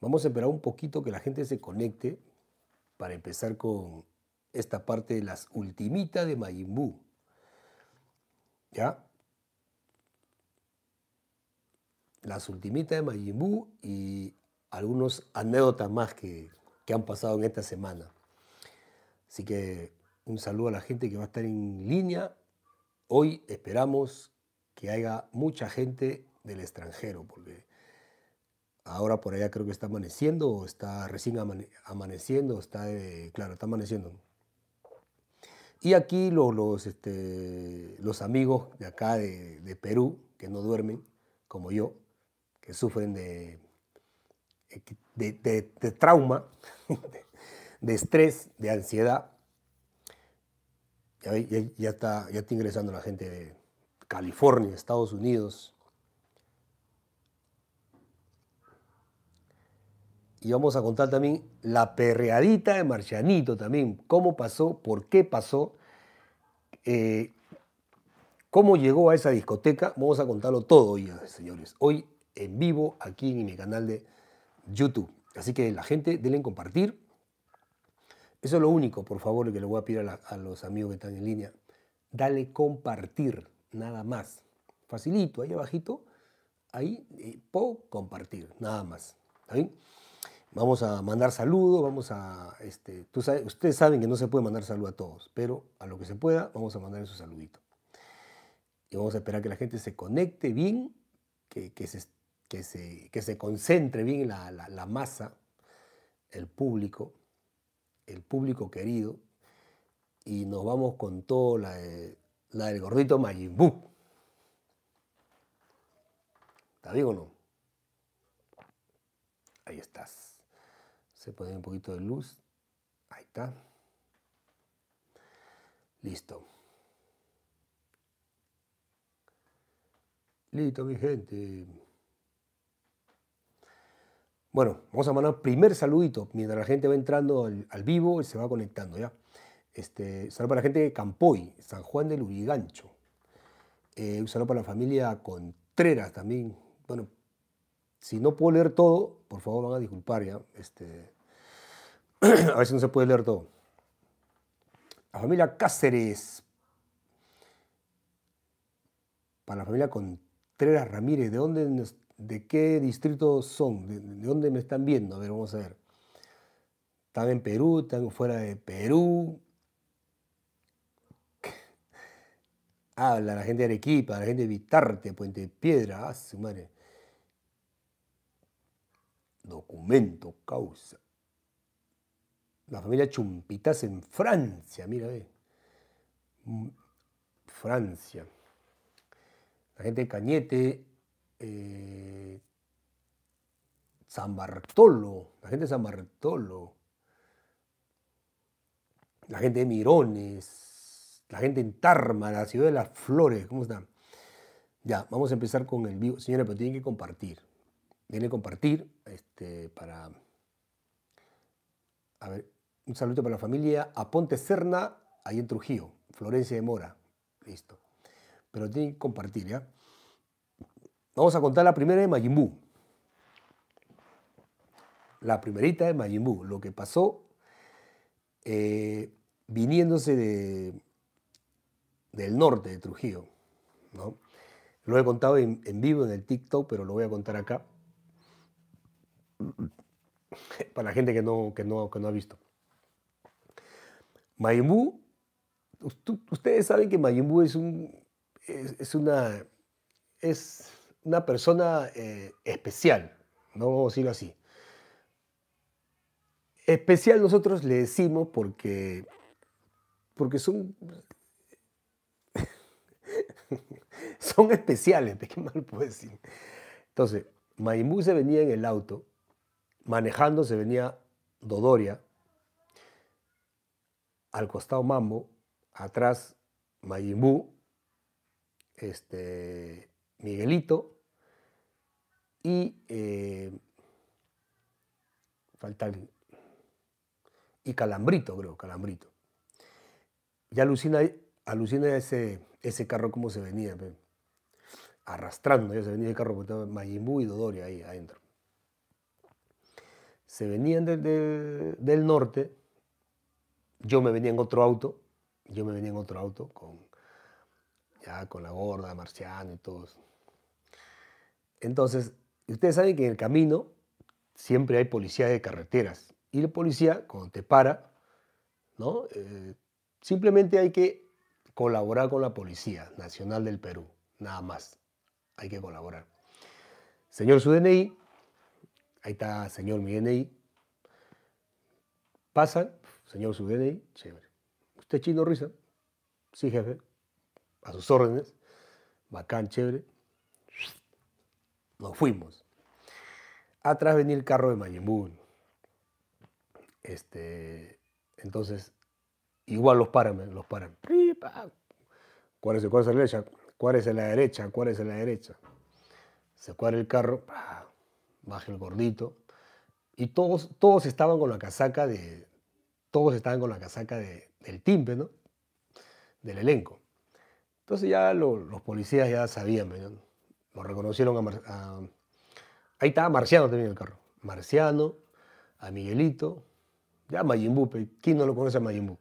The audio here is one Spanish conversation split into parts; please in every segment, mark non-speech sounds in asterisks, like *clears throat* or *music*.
Vamos a esperar un poquito que la gente se conecte para empezar con esta parte de las ultimitas de Mayimbu. ¿Ya? Las ultimitas de Mayimbu y algunos anécdotas más que, han pasado en esta semana. Así que un saludo a la gente que va a estar en línea. Hoy esperamos que haya mucha gente del extranjero, porque Ahora por allá creo que está amaneciendo o está recién amaneciendo, está, eh, claro, está amaneciendo. Y aquí los, este, los, amigos de acá de, Perú, que no duermen, como yo, que sufren de, de, trauma, *laughs* de estrés, de ansiedad, ya, está, ya está ingresando la gente de California, Estados Unidos, y vamos a contar también la perreadita de Marcianito también, cómo pasó, por qué pasó, eh, cómo llegó a esa discoteca. Vamos a contarlo todo hoy, señores. Hoy en vivo aquí en mi canal de YouTube. Así que la gente, denle compartir. Eso es lo único, por favor, que le voy a pedir a, los amigos que están en línea. Dale compartir, nada más. Facilito, ahí abajito, ahí eh, po, compartir, nada más. ¿Está bien? vamos a mandar saludos, vamos a... Este, ustedes saben que no se puede mandar saludo a todos, pero a lo que se pueda vamos a mandar su saludito. Y vamos a esperar que la gente se conecte bien, que, se, que, se, concentre bien la, masa, el público, el público querido, y nos vamos con todo la, del gordito Mayimbu. Te ¿Está o no? Ahí estás se pone un poquito de luz, ahí está, listo. Listo, mi gente. Bueno, vamos a mandar un primer saludito. Mientras la gente va entrando al, vivo y se va conectando ya. Este, saludo para la gente de Campoy, San Juan del Urigancho. Eh, saludo para la familia Contreras también. Bueno, si no puedo leer todo, por favor van a disculpar ya. Este, a ver si no se puede leer todo. La familia Cáceres. Para la familia Contreras Ramírez, ¿de dónde de qué distrito son? ¿De, dónde me están viendo? A ver, vamos a ver. ¿Están en Perú? ¿Están fuera de Perú? Habla la gente de Arequipa, la gente de Vitarte, Puente de Piedra, ah, su madre. Documento, causa la familia Chumpitas en Francia, mira, ve. Mm, Francia. La gente de Cañete, eh, San Bartolo, la gente de San Bartolo, la gente de Mirones, la gente en Tarma, la ciudad de las flores, ¿cómo están? Ya, vamos a empezar con el vivo. Señora, pero tienen que compartir. Tienen que compartir este, para... A ver, un saludo para la familia a Ponte Cerna, ahí en Trujillo, Florencia de Mora. Listo. Pero tienen que compartir, ¿ya? Vamos a contar la primera de Majimbu. La primerita de Majimbu, lo que pasó eh, viniéndose del norte de Trujillo. ¿no? Lo he contado en, vivo en el TikTok, pero lo voy a contar acá *clears throat* para la gente que no, que no ha visto. Mayimbu, ustedes saben que Mayimbu es, una, es una persona eh, especial, no vamos a decirlo así. Especial nosotros le decimos porque, porque son, *laughs* son especiales, qué mal puedo decir. Entonces, Maimú se venía en el auto, manejando se venía Dodoria, al costado Mambo, atrás Mayimbú, este, Miguelito y eh, y Calambrito, creo, Calambrito. Y alucina, alucina ese, ese carro como se venía, arrastrando, ya se venía el carro, porque estaba y Dodori ahí adentro. Se venían del, del norte, yo me venía en otro auto, yo me venía en otro auto con, ya con la gorda, Marciano y todos. Entonces, ustedes saben que en el camino siempre hay policía de carreteras. Y el policía, cuando te para, ¿no? Eh, simplemente hay que colaborar con la Policía Nacional del Perú, nada más. Hay que colaborar. Señor su DNI, ahí está, señor mi DNI. Pasan, señor su chévere. Usted chino risa, sí jefe, a sus órdenes, bacán, chévere. Nos fuimos. Atrás venía el carro de Mayimun. Este, entonces, igual los paran, los paran. ¿Cuál es, el, cuál es la derecha? ¿Cuál es la derecha? ¿Cuál es la derecha? Se cuadra el carro, baja el gordito. Y todos, todos estaban con la casaca de, todos estaban con la casaca del timpe, ¿no? Del elenco. Entonces ya los policías ya sabían, Lo reconocieron a, Ahí estaba Marciano también en el carro. Marciano, a Miguelito, ya Mayimbu, ¿quién no lo conoce a Mayimbu?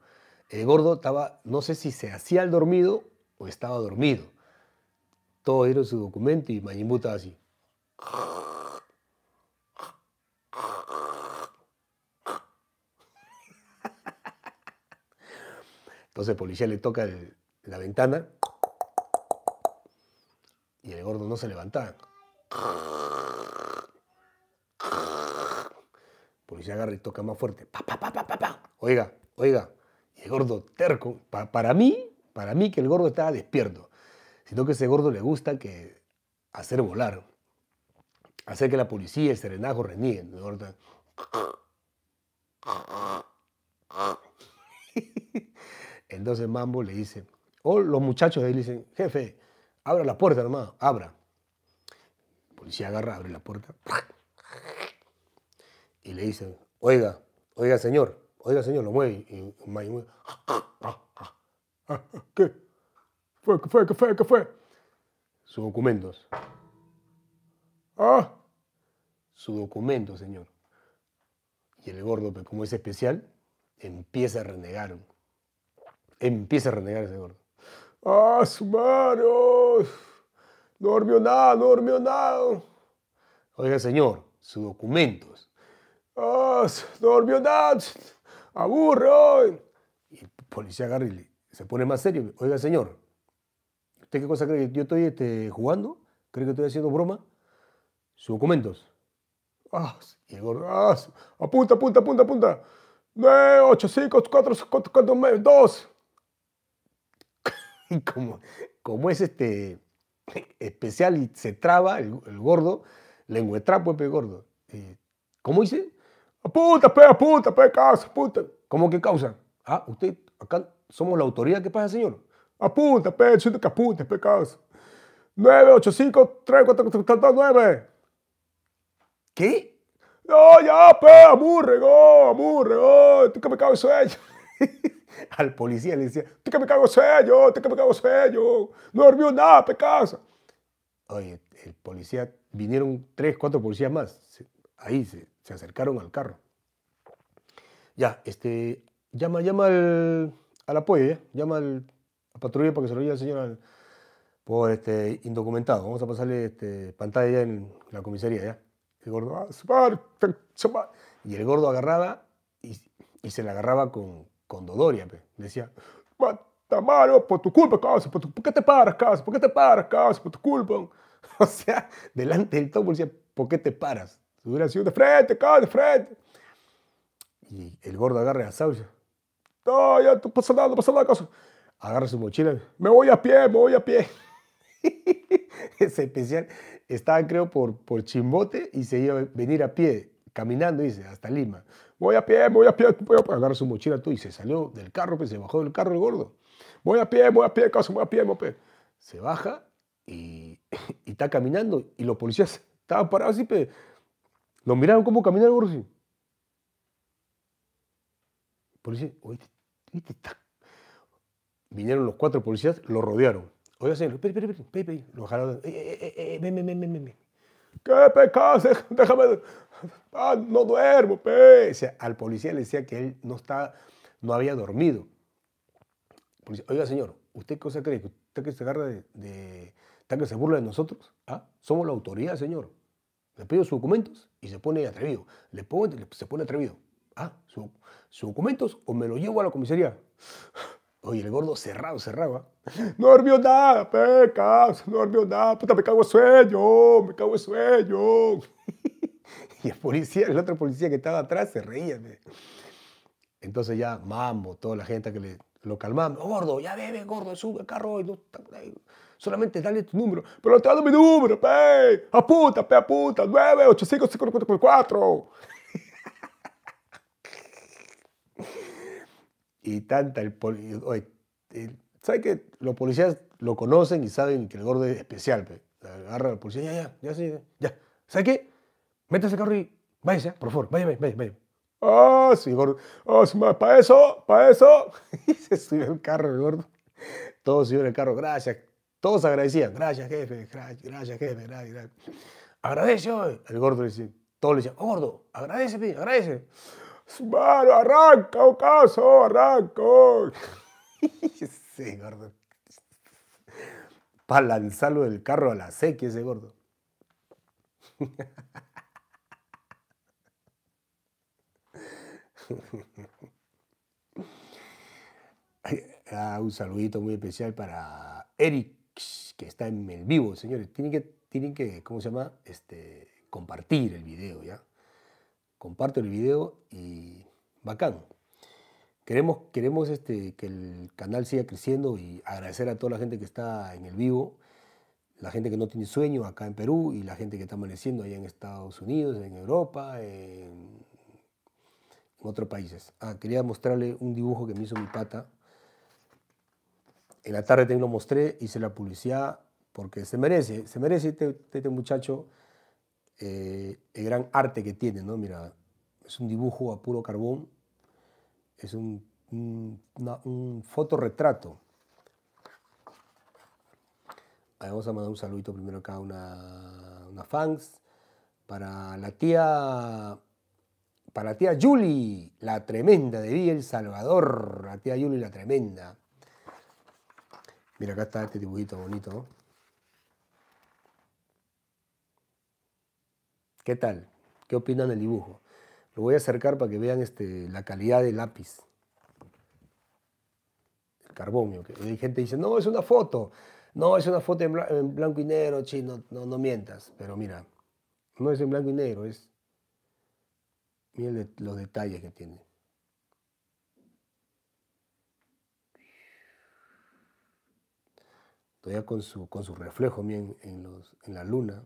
El gordo estaba, no sé si se hacía el dormido o estaba dormido. Todos dieron su documento y Mayimbu estaba así. Entonces el policía le toca la ventana y el gordo no se levantaba. El policía agarra y toca más fuerte. oiga, oiga. Y el gordo terco, para mí, para mí que el gordo estaba despierto, sino que ese gordo le gusta que hacer volar, hacer que la policía, y el serenajo renieguen. Entonces Mambo le dice, o los muchachos le dicen, jefe, abra la puerta, hermano, abra. policía agarra, abre la puerta. Y le dice, oiga, oiga señor, oiga señor, lo mueve. Y ¿Qué? fue? ¿Qué fue? ¿Qué fue? ¿Qué fue? Sus documentos. Ah, su documento, señor. Y el gordo, pues, como es especial, empieza a renegar. Empieza a renegar ese gordo. ¡Ah, su mano! No dormió nada, no dormió nada. Oiga, señor, sus documentos. ¡Ah, no dormió nada! ¡Aburro! Y el policía agarra se pone más serio. Oiga, señor, ¿usted qué cosa cree? ¿Yo estoy este, jugando? ¿Cree que estoy haciendo broma? Sus documentos. ¡Ah! Y el gordo, ¡ah! Apunta, apunta, apunta, apunta. ocho, ocho, cinco, cuatro, cuatro, cuatro, ¡Dos! *laughs* y como, como es este especial y se traba el, gordo, trapo el gordo. ¿Cómo dice? Apunta, pe, puta, pe, causa, puta. ¿Cómo que causa? Ah, usted, acá somos la autoridad, ¿qué pasa, señor? Apunta, pe, siento que apunte, pe, causa. 985 9. ¿Qué? No, ya, pe, amurre, go, amurre, go, tú que me cago eso? *laughs* *laughs* al policía le decía, ¿tú qué pecado sello? ¿Tú qué pecado yo No dormió nada, pecado. Oye, el policía, vinieron tres, cuatro policías más. Ahí se, acercaron al carro. Ya, este, llama, llama al, al apoyo, llama al, a patrulla para que se lo diga al señor por este, indocumentado. Vamos a pasarle este, pantalla ya en la comisaría, ¿ya? El gordo, ah, y el gordo agarraba y, y se le agarraba con, con Dodoria, decía, Matamaro, por tu culpa, causa, por, qué te paras, causa? ¿Por qué te paras, causa? Por tu culpa. *laughs* O sea, delante del topo decía, ¿por qué te paras? Se hubiera sido de frente, causa, de frente. Y el gordo agarra a Sauce. No, ya, no pasa nada, no pasa nada, Agarra su mochila, me voy a pie, me voy a pie. *laughs* Ese especial estaba, creo, por, por Chimbote y se iba a venir a pie, caminando, dice, hasta Lima. Voy a pie, voy a pie, voy a pie. Agarra su mochila tú y se salió del carro, se bajó del carro el gordo. Voy a pie, voy a pie, caso, voy a pie, mope. Se baja y, está caminando y los policías estaban parados así, pues. Lo miraron cómo caminaba el gordo así. Policía, oye, vinieron los cuatro policías, lo rodearon. Oiga, señor, lo jalaron. ven, ven, ven, ven, ven. ¡Qué pecado! *laughs* Déjame. Ah, no duermo, pe. Pues. al policía le decía que él no, está, no había dormido. Oiga, señor, ¿usted qué cosa cree? ¿Usted que se agarra de, de que se burla de nosotros? ¿Ah? Somos la autoridad, señor. Le pido sus documentos y se pone atrevido. Le pongo, se pone atrevido. ¿Ah? ¿Sus, documentos o me lo llevo a la comisaría? Oye, el gordo cerrado, cerraba. ¿ah? No durmió nada, peca, no durmió nada, puta, me cago en sueño, me cago en sueño. *laughs* y el policía, el otro policía que estaba atrás se reía. Entonces ya mambo, toda la gente que lo calmamos. Oh, gordo, ya bebe, gordo, sube el carro. No, solamente dale tu número. Pero no te dando mi número, pe. Apunta, pe, apunta. 985 8, y tanta el, poli, oye, ¿Sabes que los policías lo conocen y saben que el gordo es especial? Pe. Agarra la policía, ya, ya, ya, sí, ya. ¿Sabes qué? Métase al carro y váyase, por favor, Váyame, váyame, váyame. Ah, oh, sí, gordo. Oh, sí, para eso, para eso. *laughs* y se subió el carro el gordo. Todos subieron el carro, gracias. Todos agradecían, gracias jefe, gracias jefe, gracias, gracias. Agradece hoy. El gordo le dice, todos le decían, oh, gordo, agradece, pe, agradece. Subaru, arranca, ocaso, oh, arranco! Oh. *laughs* ese gordo. Para lanzarlo del carro a la sequía ese gordo. Ah, un saludito muy especial para Eric, que está en el vivo, señores. Tienen que, tienen que ¿cómo se llama? Este, compartir el video, ¿ya? Comparto el video y bacán. Queremos, queremos este, que el canal siga creciendo y agradecer a toda la gente que está en el vivo, la gente que no tiene sueño acá en Perú y la gente que está amaneciendo allá en Estados Unidos, en Europa, en, otros países. Ah, quería mostrarle un dibujo que me hizo mi pata. En la tarde también lo mostré, hice la publicidad porque se merece, se merece este, este muchacho eh, el gran arte que tiene, ¿no? Mira, es un dibujo a puro carbón, es un, un, fotorretrato. vamos a mandar un saludito primero acá a una, una fans para la tía para la tía Julie, la tremenda de Villa El Salvador, la tía Julie la tremenda. Mira, acá está este dibujito bonito. ¿Qué tal? ¿Qué opinan del dibujo? Lo voy a acercar para que vean este, la calidad del lápiz. El carbón. Hay gente que dice, no, es una foto. No, es una foto en, blanco y negro, chino. No, no mientas. Pero mira, no es en blanco y negro, es... Miren los detalles que tiene. Todavía con su, con su reflejo, miren, en, en la luna.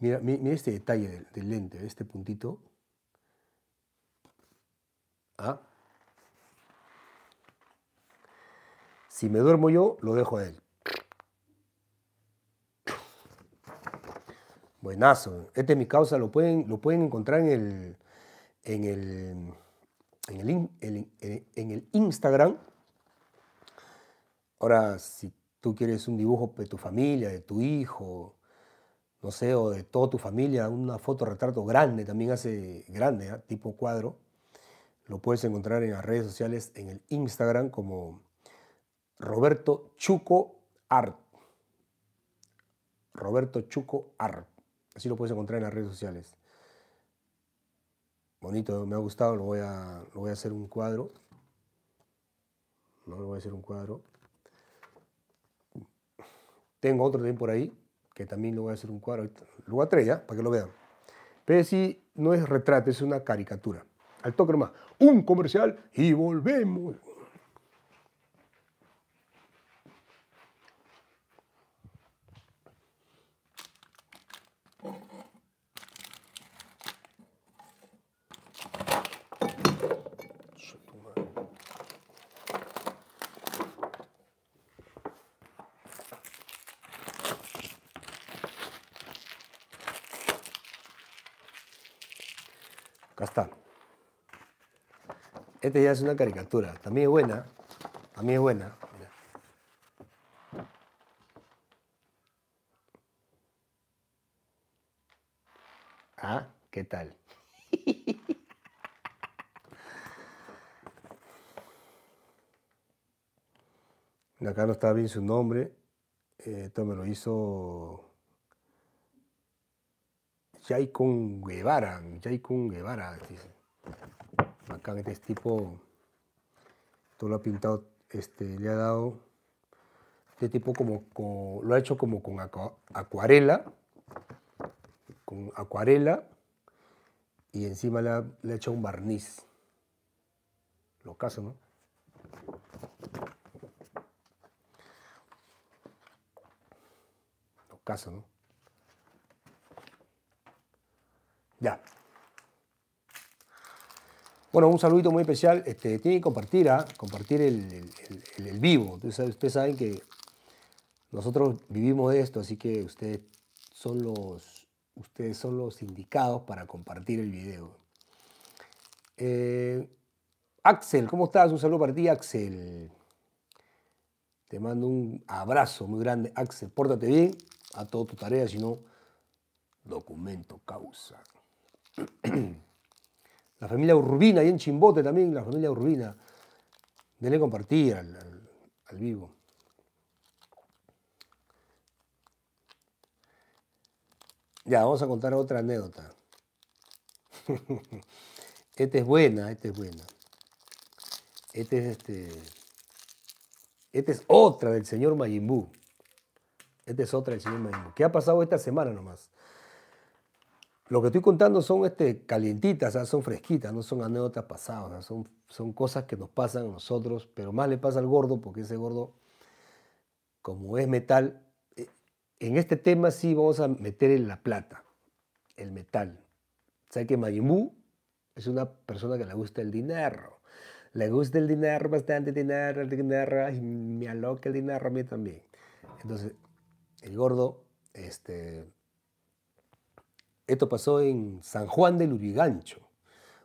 Mira, este detalle del, lente, este puntito. Ah. Si me duermo yo, lo dejo a él. Buenazo. Este es mi causa. Lo pueden, lo pueden encontrar en el, en el, en el Instagram. Ahora, si tú quieres un dibujo de tu familia, de tu hijo, no sé, o de toda tu familia, una foto retrato grande, también hace grande, ¿ah? tipo cuadro. Lo puedes encontrar en las redes sociales, en el Instagram como Roberto Chuco Art. Roberto Chuco Art. Así lo puedes encontrar en las redes sociales. Bonito, ¿eh? me ha gustado, lo voy a, lo voy a hacer un cuadro. No, lo voy a hacer un cuadro. Tengo otro también por ahí que también lo voy a hacer un cuadro, lo voy a traer ya, para que lo vean. Pero si no es retrato, es una caricatura. Al toque nomás, un comercial y volvemos. Esta ya es una caricatura. También es buena. También es buena. Ah, ¿qué tal? Acá no está bien su nombre. Eh, esto me lo hizo Jaikun Guevara. Jaikun Guevara, este tipo, todo lo ha pintado, este, le ha dado este tipo como, lo ha hecho como con acuarela, con acuarela y encima le ha, le ha hecho un barniz. Lo caso, ¿no? Lo caso, ¿no? Ya. Bueno, un saludito muy especial. Este, tienen que compartir, ¿ah? compartir el, vivo. Ustedes, saben que nosotros vivimos esto, así que ustedes son los, ustedes son los indicados para compartir el video. Eh, Axel, ¿cómo estás? Un saludo para ti, Axel. Te mando un abrazo muy grande, Axel. Pórtate bien a toda tu tarea, si no, documento causa. *clears throat* La familia Urbina, ahí en Chimbote también, la familia Urbina. Dele compartir al, vivo. Ya, vamos a contar otra anécdota. *laughs* esta es buena, esta es buena. Esta es este. Esta es otra del señor Mayimbú. Esta es otra del señor Mayimbú. ¿Qué ha pasado esta semana nomás? Lo que estoy contando son este, calientitas, son fresquitas, no son anécdotas pasadas, son, son cosas que nos pasan a nosotros, pero más le pasa al gordo porque ese gordo, como es metal, eh, en este tema sí vamos a meter en la plata, el metal. Sabe que Mayimu es una persona que le gusta el dinero. Le gusta el dinero, bastante dinero, el dinero, y me aloca el dinero a mí también. Entonces, el gordo, este, esto pasó en San Juan del Lurigancho.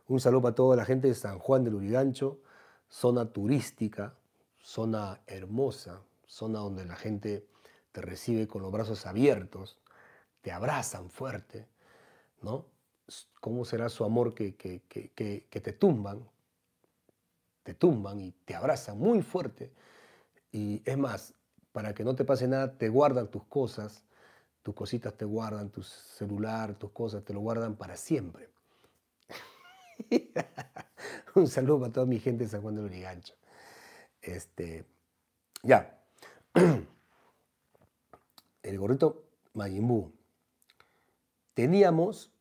Un saludo para toda la gente de San Juan del Lurigancho, zona turística, zona hermosa, zona donde la gente te recibe con los brazos abiertos, te abrazan fuerte, ¿no? ¿Cómo será su amor que, que, que te tumban? Te tumban y te abrazan muy fuerte. Y es más, para que no te pase nada, te guardan tus cosas, tus cositas te guardan, tu celular, tus cosas te lo guardan para siempre. *laughs* Un saludo para toda mi gente de San Juan del Lurigancho. Este, ya. *clears throat* El gorrito Majin Teníamos,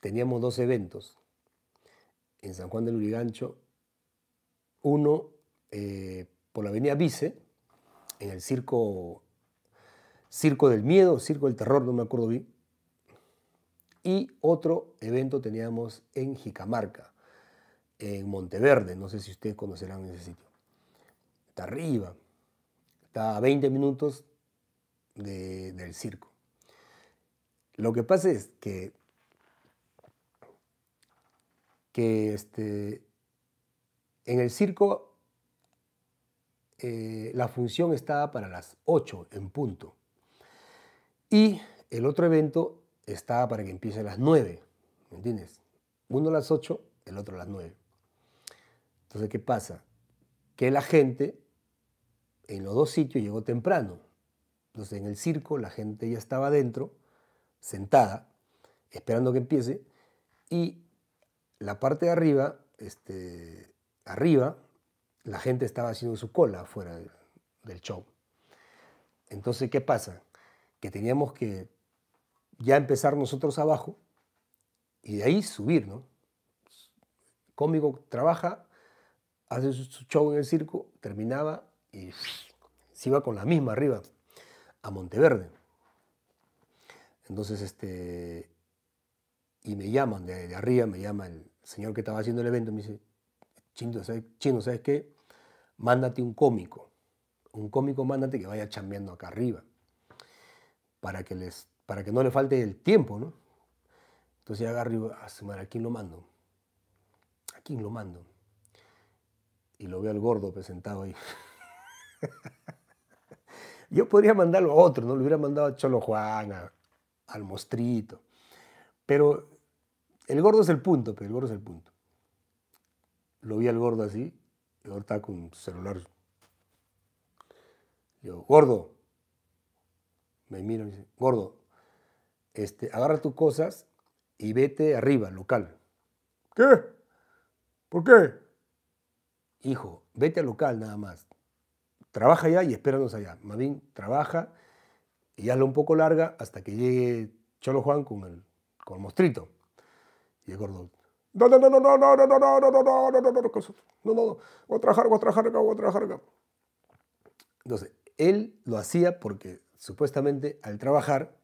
teníamos dos eventos en San Juan del Lurigancho. Uno eh, por la avenida Vice, en el circo Circo del Miedo, Circo del Terror, no me acuerdo bien. Y otro evento teníamos en Jicamarca, en Monteverde, no sé si ustedes conocerán ese sitio. Está arriba, está a 20 minutos del circo. Lo que pasa es que, que este, en el circo eh, la función estaba para las 8 en punto. Y el otro evento estaba para que empiece a las 9, ¿me entiendes? Uno a las 8, el otro a las 9. Entonces, ¿qué pasa? Que la gente en los dos sitios llegó temprano. Entonces, en el circo la gente ya estaba adentro, sentada, esperando que empiece, y la parte de arriba, este, arriba, la gente estaba haciendo su cola fuera del show. Entonces, ¿qué pasa? que teníamos que ya empezar nosotros abajo y de ahí subir, ¿no? cómico trabaja, hace su show en el circo, terminaba y se iba con la misma arriba a Monteverde. Entonces, este, y me llaman de, arriba, me llama el señor que estaba haciendo el evento, me dice, Chino, Chino, ¿sabes qué? Mándate un cómico. Un cómico, mándate que vaya chambeando acá arriba para que, les, para que no le falte el tiempo, ¿no? Entonces ya agarro y digo, ah, ¿a quién lo mando? ¿A quién lo mando? Y lo veo al gordo presentado ahí. *laughs* Yo podría mandarlo a otro, ¿no? Lo hubiera mandado a Cholo Juana al mostrito. Pero el gordo es el punto, pero el gordo es el punto. Lo vi al gordo así, y está con celular. Yo, gordo, me mira y me dice, gordo, este, agarra tus cosas y vete arriba, local. ¿Qué? ¿Por qué? Hijo, vete al local nada más. Trabaja allá y espéranos allá. Más trabaja y hazlo un poco larga hasta que llegue Cholo Juan con el, con mostrito. Y el gordo, no, no, no, no, no, no, no, no, no, no, no, no, no, no, no, no, no, voy a trabajar, voy a trabajar acá, voy a trabajar acá. Entonces, él lo hacía porque supuestamente al trabajar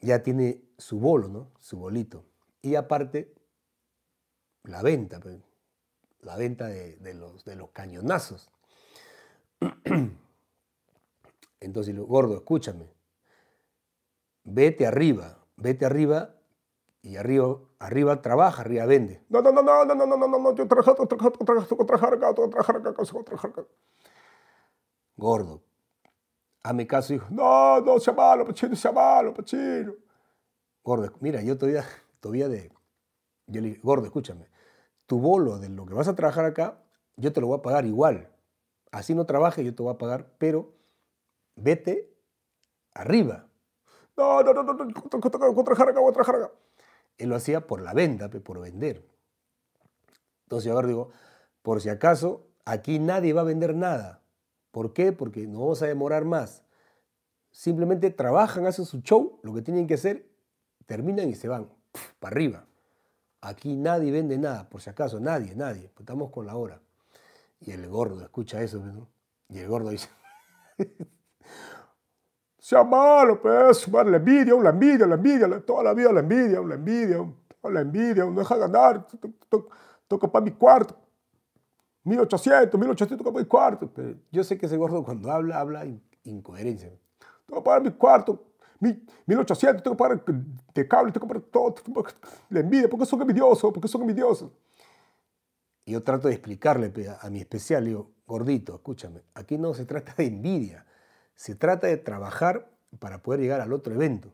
ya tiene su bolo, ¿no? Su bolito. Y aparte, la venta, la venta de, los, de los cañonazos. Entonces, gordo, escúchame, vete arriba, vete arriba y arriba, arriba trabaja, arriba vende. No, no, no, no, no, no, no, no, no, no, yo trabajar, trabajar, trabajar, trabajar, trabajar, gordo. gordo a mi caso dijo, no, no, malo, Pachino, malo, Pachino. Gordo, mira, yo todavía, todavía de, yo le dije, Gordo, escúchame, tu bolo de lo que vas a trabajar acá, yo te lo voy a pagar igual. Así no trabaje, yo te voy a pagar, pero vete arriba. No, no, no, no, no, no, no, trabajar acá, voy trabajar acá. Él lo hacía por la venda, por vender. Entonces yo ahora digo, por si acaso, aquí nadie va a vender nada. ¿Por qué? Porque no vamos a demorar más. Simplemente trabajan, hacen su show, lo que tienen que hacer, terminan y se van, para arriba. Aquí nadie vende nada, por si acaso, nadie, nadie. Pues estamos con la hora. Y el gordo escucha eso, Y el gordo dice, *laughs* sea malo, pues, la envidia, la envidia, la envidia, toda la vida la envidia, la envidia, la envidia, no deja ganar, toca para mi cuarto. 1800, 1800, mi cuarto? Pero yo sé que ese gordo cuando habla, habla incoherencia. Tengo que pagar mi cuarto, 1800, tengo que pagar de cable, tengo que pagar todo. le envidia, porque qué son envidiosos? porque son envidiosos? Y yo trato de explicarle a, mi especial, digo, gordito, escúchame, aquí no se trata de envidia, se trata de trabajar para poder llegar al otro evento.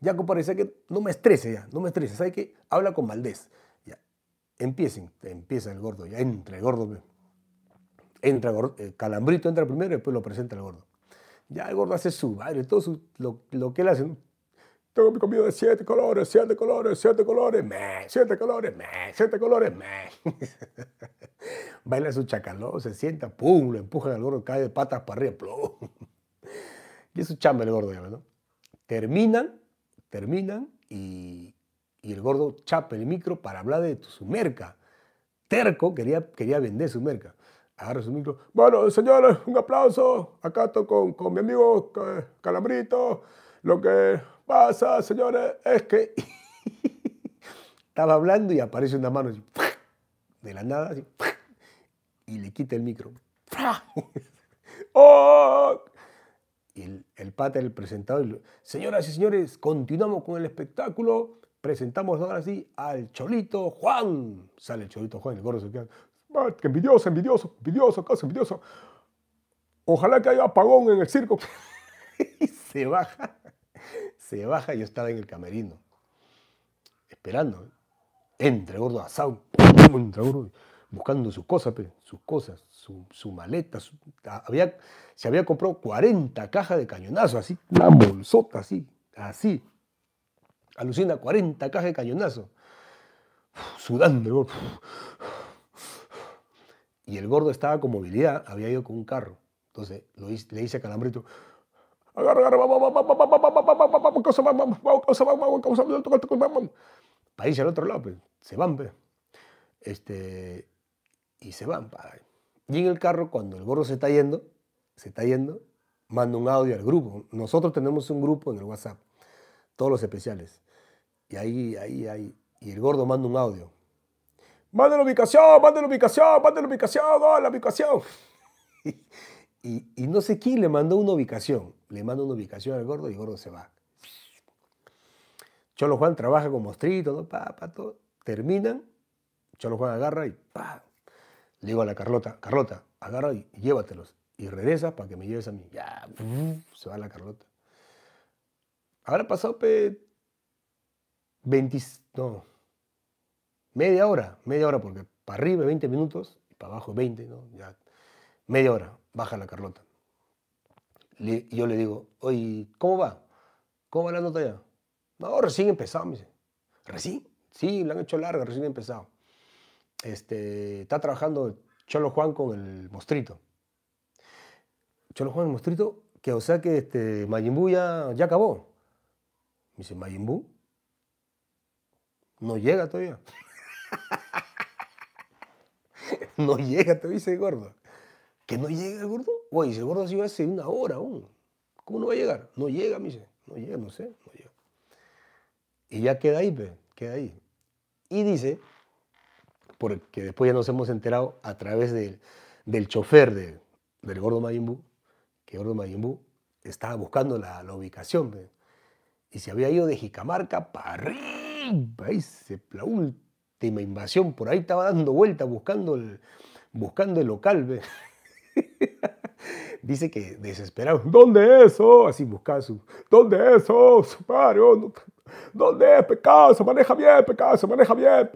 Ya compadre, que no me estrese ya, no me estrese, sabe que Habla con Valdés empiecen, empieza el gordo, ya entra el gordo, entra el eh, calambrito entra primero y después lo presenta el gordo. Ya el gordo hace su baile, todo su, lo, que él hace. Tengo mi comida de siete colores, siete colores, siete colores, me siete colores, me siete colores, meh. *laughs* Baila su chacaló, se sienta, pum, lo empujan al gordo, cae de patas para arriba, plum. *laughs* Y es su chamba el gordo, ya, ¿no? Terminan, terminan y y el gordo chapa el micro para hablar de su merca. Terco quería, quería vender su merca. Agarra su micro. Bueno, señores, un aplauso. Acá estoy con, mi amigo Calambrito. Lo que pasa, señores, es que... *laughs* Estaba hablando y aparece una mano de la nada, y le quita el micro. *laughs* ¡Oh! Y el, el pata, el presentador, señoras y señores, continuamos con el espectáculo presentamos ahora sí al Cholito Juan. Sale el Cholito Juan, el gordo se queda. Ah, envidioso, envidioso, envidioso, casi envidioso! Ojalá que haya apagón en el circo. *laughs* y se baja, se baja. Yo estaba en el camerino, esperando. ¿eh? Entre gordo asado, buscando sus cosas, sus cosas, su, maleta. Ah, se había comprado 40 cajas de cañonazo, así, una bolsota, así, así Alucina 40 cajas de cañonazo. Sudando Y el gordo estaba con movilidad, había ido con un carro. Entonces le dice a Calambrito, agarra, agarra, vamos, vamos, vamos, vamos, vamos, vamos, vamos vamos, vamos vamos, vamos vamos, País al otro lado, pues. se van, este, y se van. vamos Y en el carro, cuando el gordo se está yendo, se está yendo, manda un audio al grupo. Nosotros tenemos un grupo en el WhatsApp todos los especiales. Y ahí, ahí, ahí. Y el gordo manda un audio. Manda la ubicación, manda la ubicación, manda la ubicación, oh, la ubicación. *laughs* Y, no sé quién le mandó una ubicación. Le manda una ubicación al gordo y el gordo se va. Cholo Juan trabaja con mostrito, ¿no? Pa, todo. Terminan. Cholo Juan agarra y pa. Le digo a la Carlota, Carlota, agarra y llévatelos. Y regresa para que me lleves a mí. Ya, se va la Carlota habrá pasado no, media hora, media hora, porque para arriba 20 minutos y para abajo 20, ¿no? Ya, media hora, baja la Carlota. Y yo le digo, oye, ¿cómo va? ¿Cómo va la nota ya? No, recién empezado, me dice. ¿Recién? Sí, la han hecho larga, recién empezado. Este, está trabajando Cholo Juan con el mostrito. Cholo Juan, el mostrito, que o sea que este, ya acabó. Me dice, Majin No llega todavía. *laughs* no llega todavía, dice gordo. ¿Que no llega el gordo? Oye, el gordo va a hace una hora aún. ¿Cómo no va a llegar? No llega, me dice. No llega, no sé, no llega. Y ya queda ahí, queda ahí. Y dice, porque después ya nos hemos enterado a través del chofer del gordo Majin que el gordo Majin estaba buscando la, ubicación y se había ido de Jicamarca para arriba. la última invasión, por ahí estaba dando vueltas buscando el, buscando el local. *laughs* Dice que desesperado, ¿dónde es eso? Oh", así buscaba su, ¿dónde eso? Oh, su oh, ¿dónde es pecado? maneja bien, pecado, maneja bien,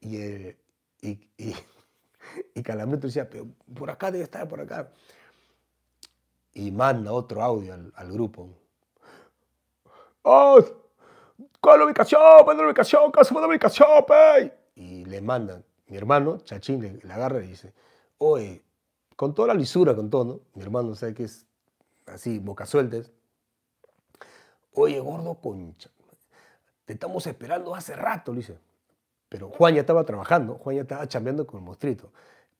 *laughs* y, Calamito decía, pero por acá debe estar, por acá y manda otro audio al, grupo. ¡Oh! ¿Cuál es la ubicación? ¿Cuál es la ubicación? ¿Cuál es la ubicación? Pey? Y le mandan. Mi hermano, Chachín, le, agarra y dice, oye, con toda la lisura, con todo, ¿no? Mi hermano, sabe que es así, boca sueltas. Oye, gordo concha, te estamos esperando hace rato, le dice. Pero Juan ya estaba trabajando, Juan ya estaba chambeando con el mostrito.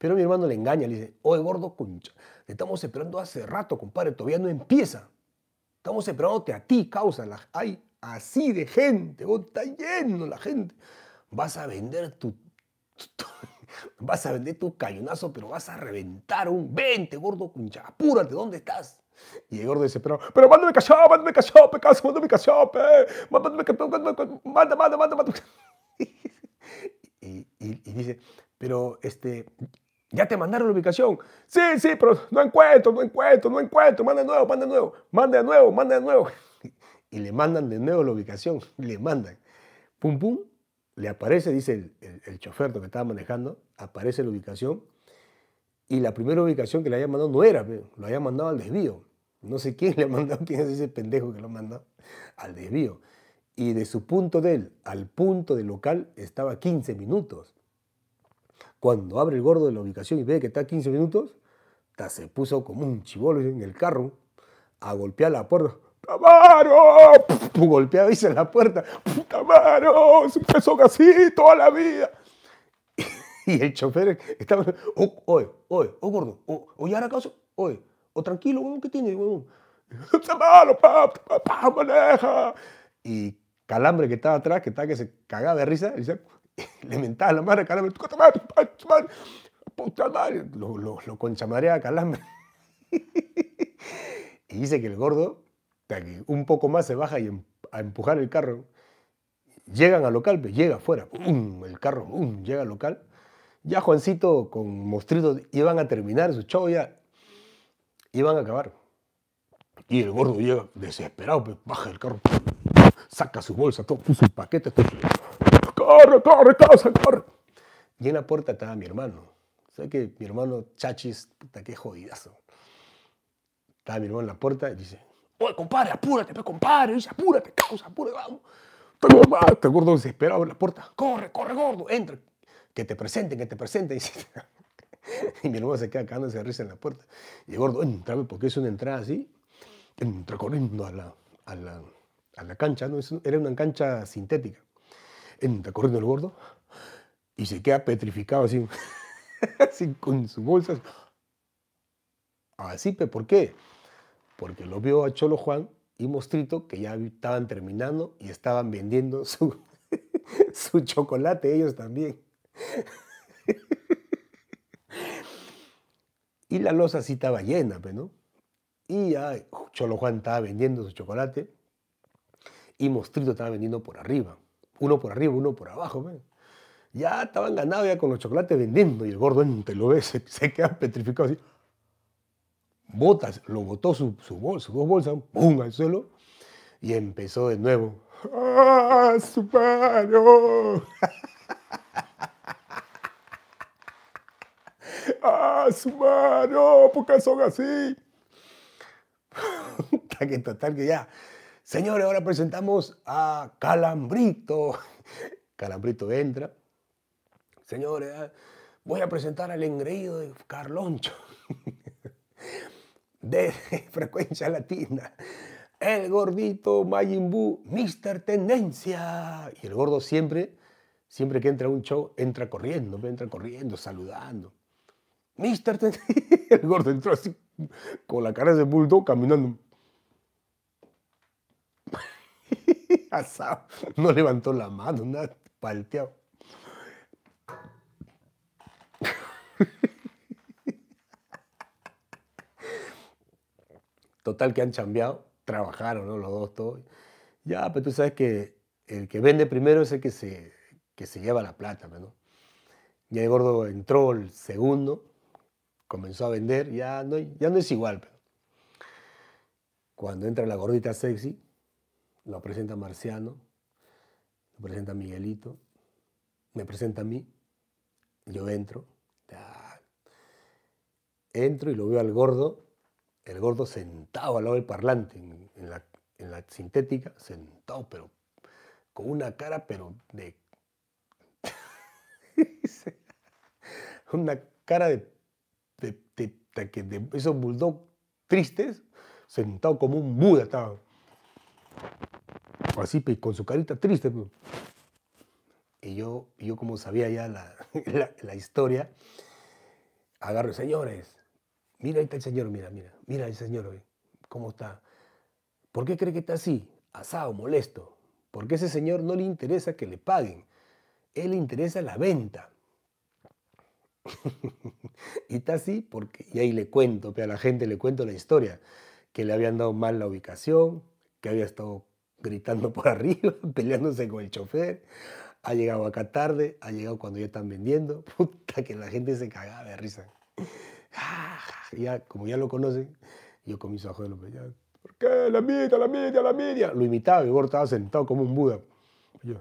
Pero mi hermano le engaña, le dice, oye gordo concha, te estamos esperando hace rato, compadre, todavía no empieza. Estamos esperándote a ti, causa. hay así de gente, está lleno la gente. Vas a vender tu, *laughs* vas a vender tu cañonazo, pero vas a reventar un 20, gordo concha. Apúrate, ¿dónde estás? Y el gordo dice, pero, pero mándame cachao, mándame cachao, pecazo, mándame cachope, mándame cachao, manda, manda, manda, *laughs* y, y dice, pero este, ¿Ya te mandaron la ubicación? Sí, sí, pero no encuentro, no encuentro, no encuentro. Manda de nuevo, manda de nuevo, manda de nuevo, manda de nuevo. *laughs* Y le mandan de nuevo la ubicación, le mandan. Pum, pum, le aparece, dice el, el, chofer que estaba manejando, aparece la ubicación. Y la primera ubicación que le había mandado no era, lo había mandado al desvío. No sé quién *laughs* le ha mandado, quién es ese pendejo que lo mandó al desvío. Y de su punto de él al punto del local estaba 15 minutos. Cuando abre el gordo de la ubicación y ve que está 15 minutos, se puso como un chivolo en el carro a golpear la puerta. ¡Tamaro! *laughs* Golpeaba y se la puerta. ¡Tamaro! Se empezó así toda la vida. *laughs* Y el chofer estaba, oh, oye, oye, oh gordo, ¿O oh, ya ahora acaso, oye, o oh, tranquilo, ¿qué tiene? huevón? *laughs* ¡Tamaro! maneja. Y Calambre que estaba atrás, que estaba que se cagaba de risa, dice, *laughs* le mentaba la madre a Calambre, puta madre, puta madre. Lo, lo, lo a Calambre. *laughs* y dice que el gordo, un poco más se baja y em, a empujar el carro. Llegan al local, pues, llega afuera, el carro llega al local. Ya Juancito con Mostrito iban a terminar su show, ya iban a acabar. Y el gordo llega desesperado, pues, baja el carro, saca su bolsa, todo, sus paquete todo, corre, corre, casa, corre. Y en la puerta estaba mi hermano. ¿Sabes que mi hermano Chachis, puta, qué jodidazo. Estaba mi hermano en la puerta y dice, oye, compadre, apúrate, compadre, dice, apúrate, causa, apúrate, vamos. Te gordo espera, en la puerta. Corre, corre, gordo, entra. Que te presenten, que te presenten. *laughs* Y mi hermano se queda y se risa en la puerta. Y el gordo, entra, porque es una entrada así. Entra corriendo a la, a la, a la cancha, ¿no? Era una cancha sintética entra corriendo el gordo y se queda petrificado así, *laughs* así con su bolsa. Así, ¿por qué? Porque lo vio a Cholo Juan y Mostrito que ya estaban terminando y estaban vendiendo su, *laughs* su chocolate ellos también. *laughs* y la losa sí estaba llena, ¿no? Y ya Cholo Juan estaba vendiendo su chocolate y Mostrito estaba vendiendo por arriba uno por arriba, uno por abajo. Ya estaban ganados ya con los chocolates vendiendo y el gordo te lo ve, *laughs* se, queda petrificado así. Botas, lo botó su, su bolsa, sus dos bolsas, ¡pum! al suelo y empezó de nuevo. ¡Ah, su *laughs* ¡Ah, su mano! ¿Por son así? *laughs* Tá que total que ya Señores, ahora presentamos a Calambrito. *laughs* Calambrito entra. Señores, ah, voy a presentar al engreído de Carloncho. *laughs* De *laughs* frecuencia latina. El gordito Majin Mr. Tendencia. Y el gordo siempre, siempre que entra a un show, entra corriendo, pues, entra corriendo, saludando. Mr. Tendencia. El gordo entró así, con la cara de bulldog, caminando. *laughs* asado. No levantó la mano, nada, palteado. Total que han chambeado, trabajaron los dos todos. Ya, pero tú sabes que el que vende primero es el que se, que se lleva la plata, ¿no? Ya el gordo entró el segundo, comenzó a vender, ya no, ya no es igual. Pero. Cuando entra la gordita sexy, lo presenta Marciano, lo presenta Miguelito, me presenta a mí, yo entro, entro y lo veo al gordo, el gordo sentado al lado del parlante, en, la, sintética, sentado, pero con una cara, pero de... *laughs* una cara de, de, de, de esos bulldogs tristes, sentado como un Buda estaba así con su carita triste. Pues. Y yo, yo como sabía ya *laughs* la, historia, agarro, señores, mira ahí está el señor, mira, mira, mira el señor, cómo está. ¿Por qué cree que está así, asado, molesto? Porque ese señor no le interesa que le paguen, él le interesa la venta. *laughs* y está así porque, y ahí le cuento, pues, a la gente le cuento la historia, que le habían dado mal la ubicación, que había estado gritando por *laughs* arriba, peleándose con el chofer, ha llegado acá tarde, ha llegado cuando ya están vendiendo, *laughs* puta que la gente se cagaba de risa. Ya, como ya lo conocen, yo comienzo a joderlo, ya, ¿por qué? La media, la media, la media. Lo imitaba, gordo estaba sentado como un Buda.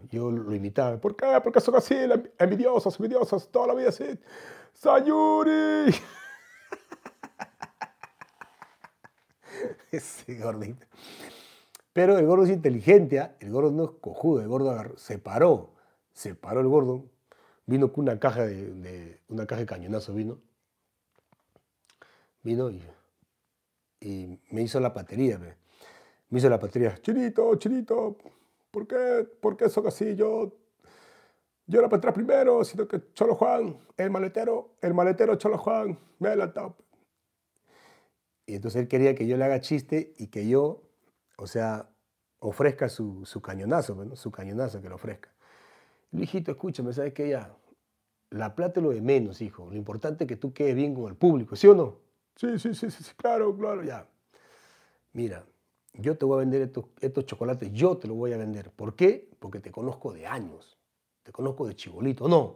Yo, lo imitaba, ¿por qué? Porque son así, envidiosos, envidiosos, toda la vida así. ¡Sayuri! *laughs* Ese gordito. Pero el gordo es inteligente, ¿ah? el gordo no es cojudo, el gordo se paró, se paró el gordo, vino con una caja de, una caja cañonazo, vino, vino y, me hizo la patería, me, hizo la patería, chinito, chinito, ¿por qué, por qué son así? Yo, yo era para atrás primero, sino que Cholo Juan, el maletero, el maletero Cholo Juan, me la tapa. Y entonces él quería que yo le haga chiste y que yo o sea, ofrezca su, su cañonazo, bueno, pues, su cañonazo que lo ofrezca. lijito hijito, escúchame, ¿sabes qué? Ya, la plata lo de menos, hijo. Lo importante es que tú quedes bien con el público, ¿sí o no? Sí, sí, sí, sí, claro, claro, ya. Mira, yo te voy a vender estos, estos chocolates, yo te los voy a vender. ¿Por qué? Porque te conozco de años, te conozco de chibolito, ¿no?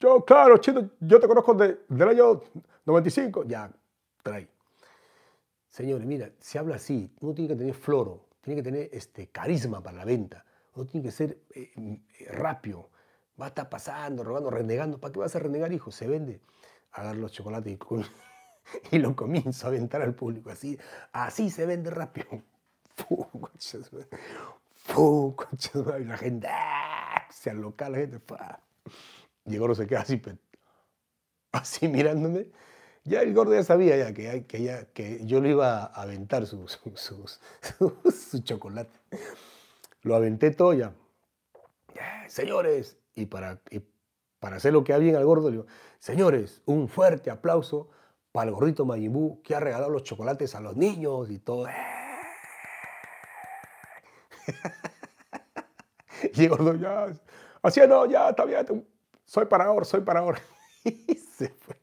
Yo, claro, chido, yo te conozco de, del año 95, ya, trae. Señores, mira, se habla así, uno tiene que tener floro, tiene que tener este, carisma para la venta, uno tiene que ser eh, mm, rápido, va a estar pasando, robando, renegando, ¿para qué vas a renegar, hijo? Se vende. dar los chocolates y, *laughs* y lo comienzo a aventar al público, así, así se vende rápido. *laughs* y la gente ah, se aloca, la gente. Llegó no sé así, así mirándome. Ya el gordo ya sabía ya que, que, ya, que yo le iba a aventar su, *laughs* chocolate. Lo aventé todo ya. señores, y para, para hacer lo que había bien al gordo, le digo, señores, un fuerte aplauso para el gordito Mayimbu que ha regalado los chocolates a los niños y todo. *laughs* y el gordo ya, así no, ya, está bien, soy parador, soy parador. *laughs* y se fue.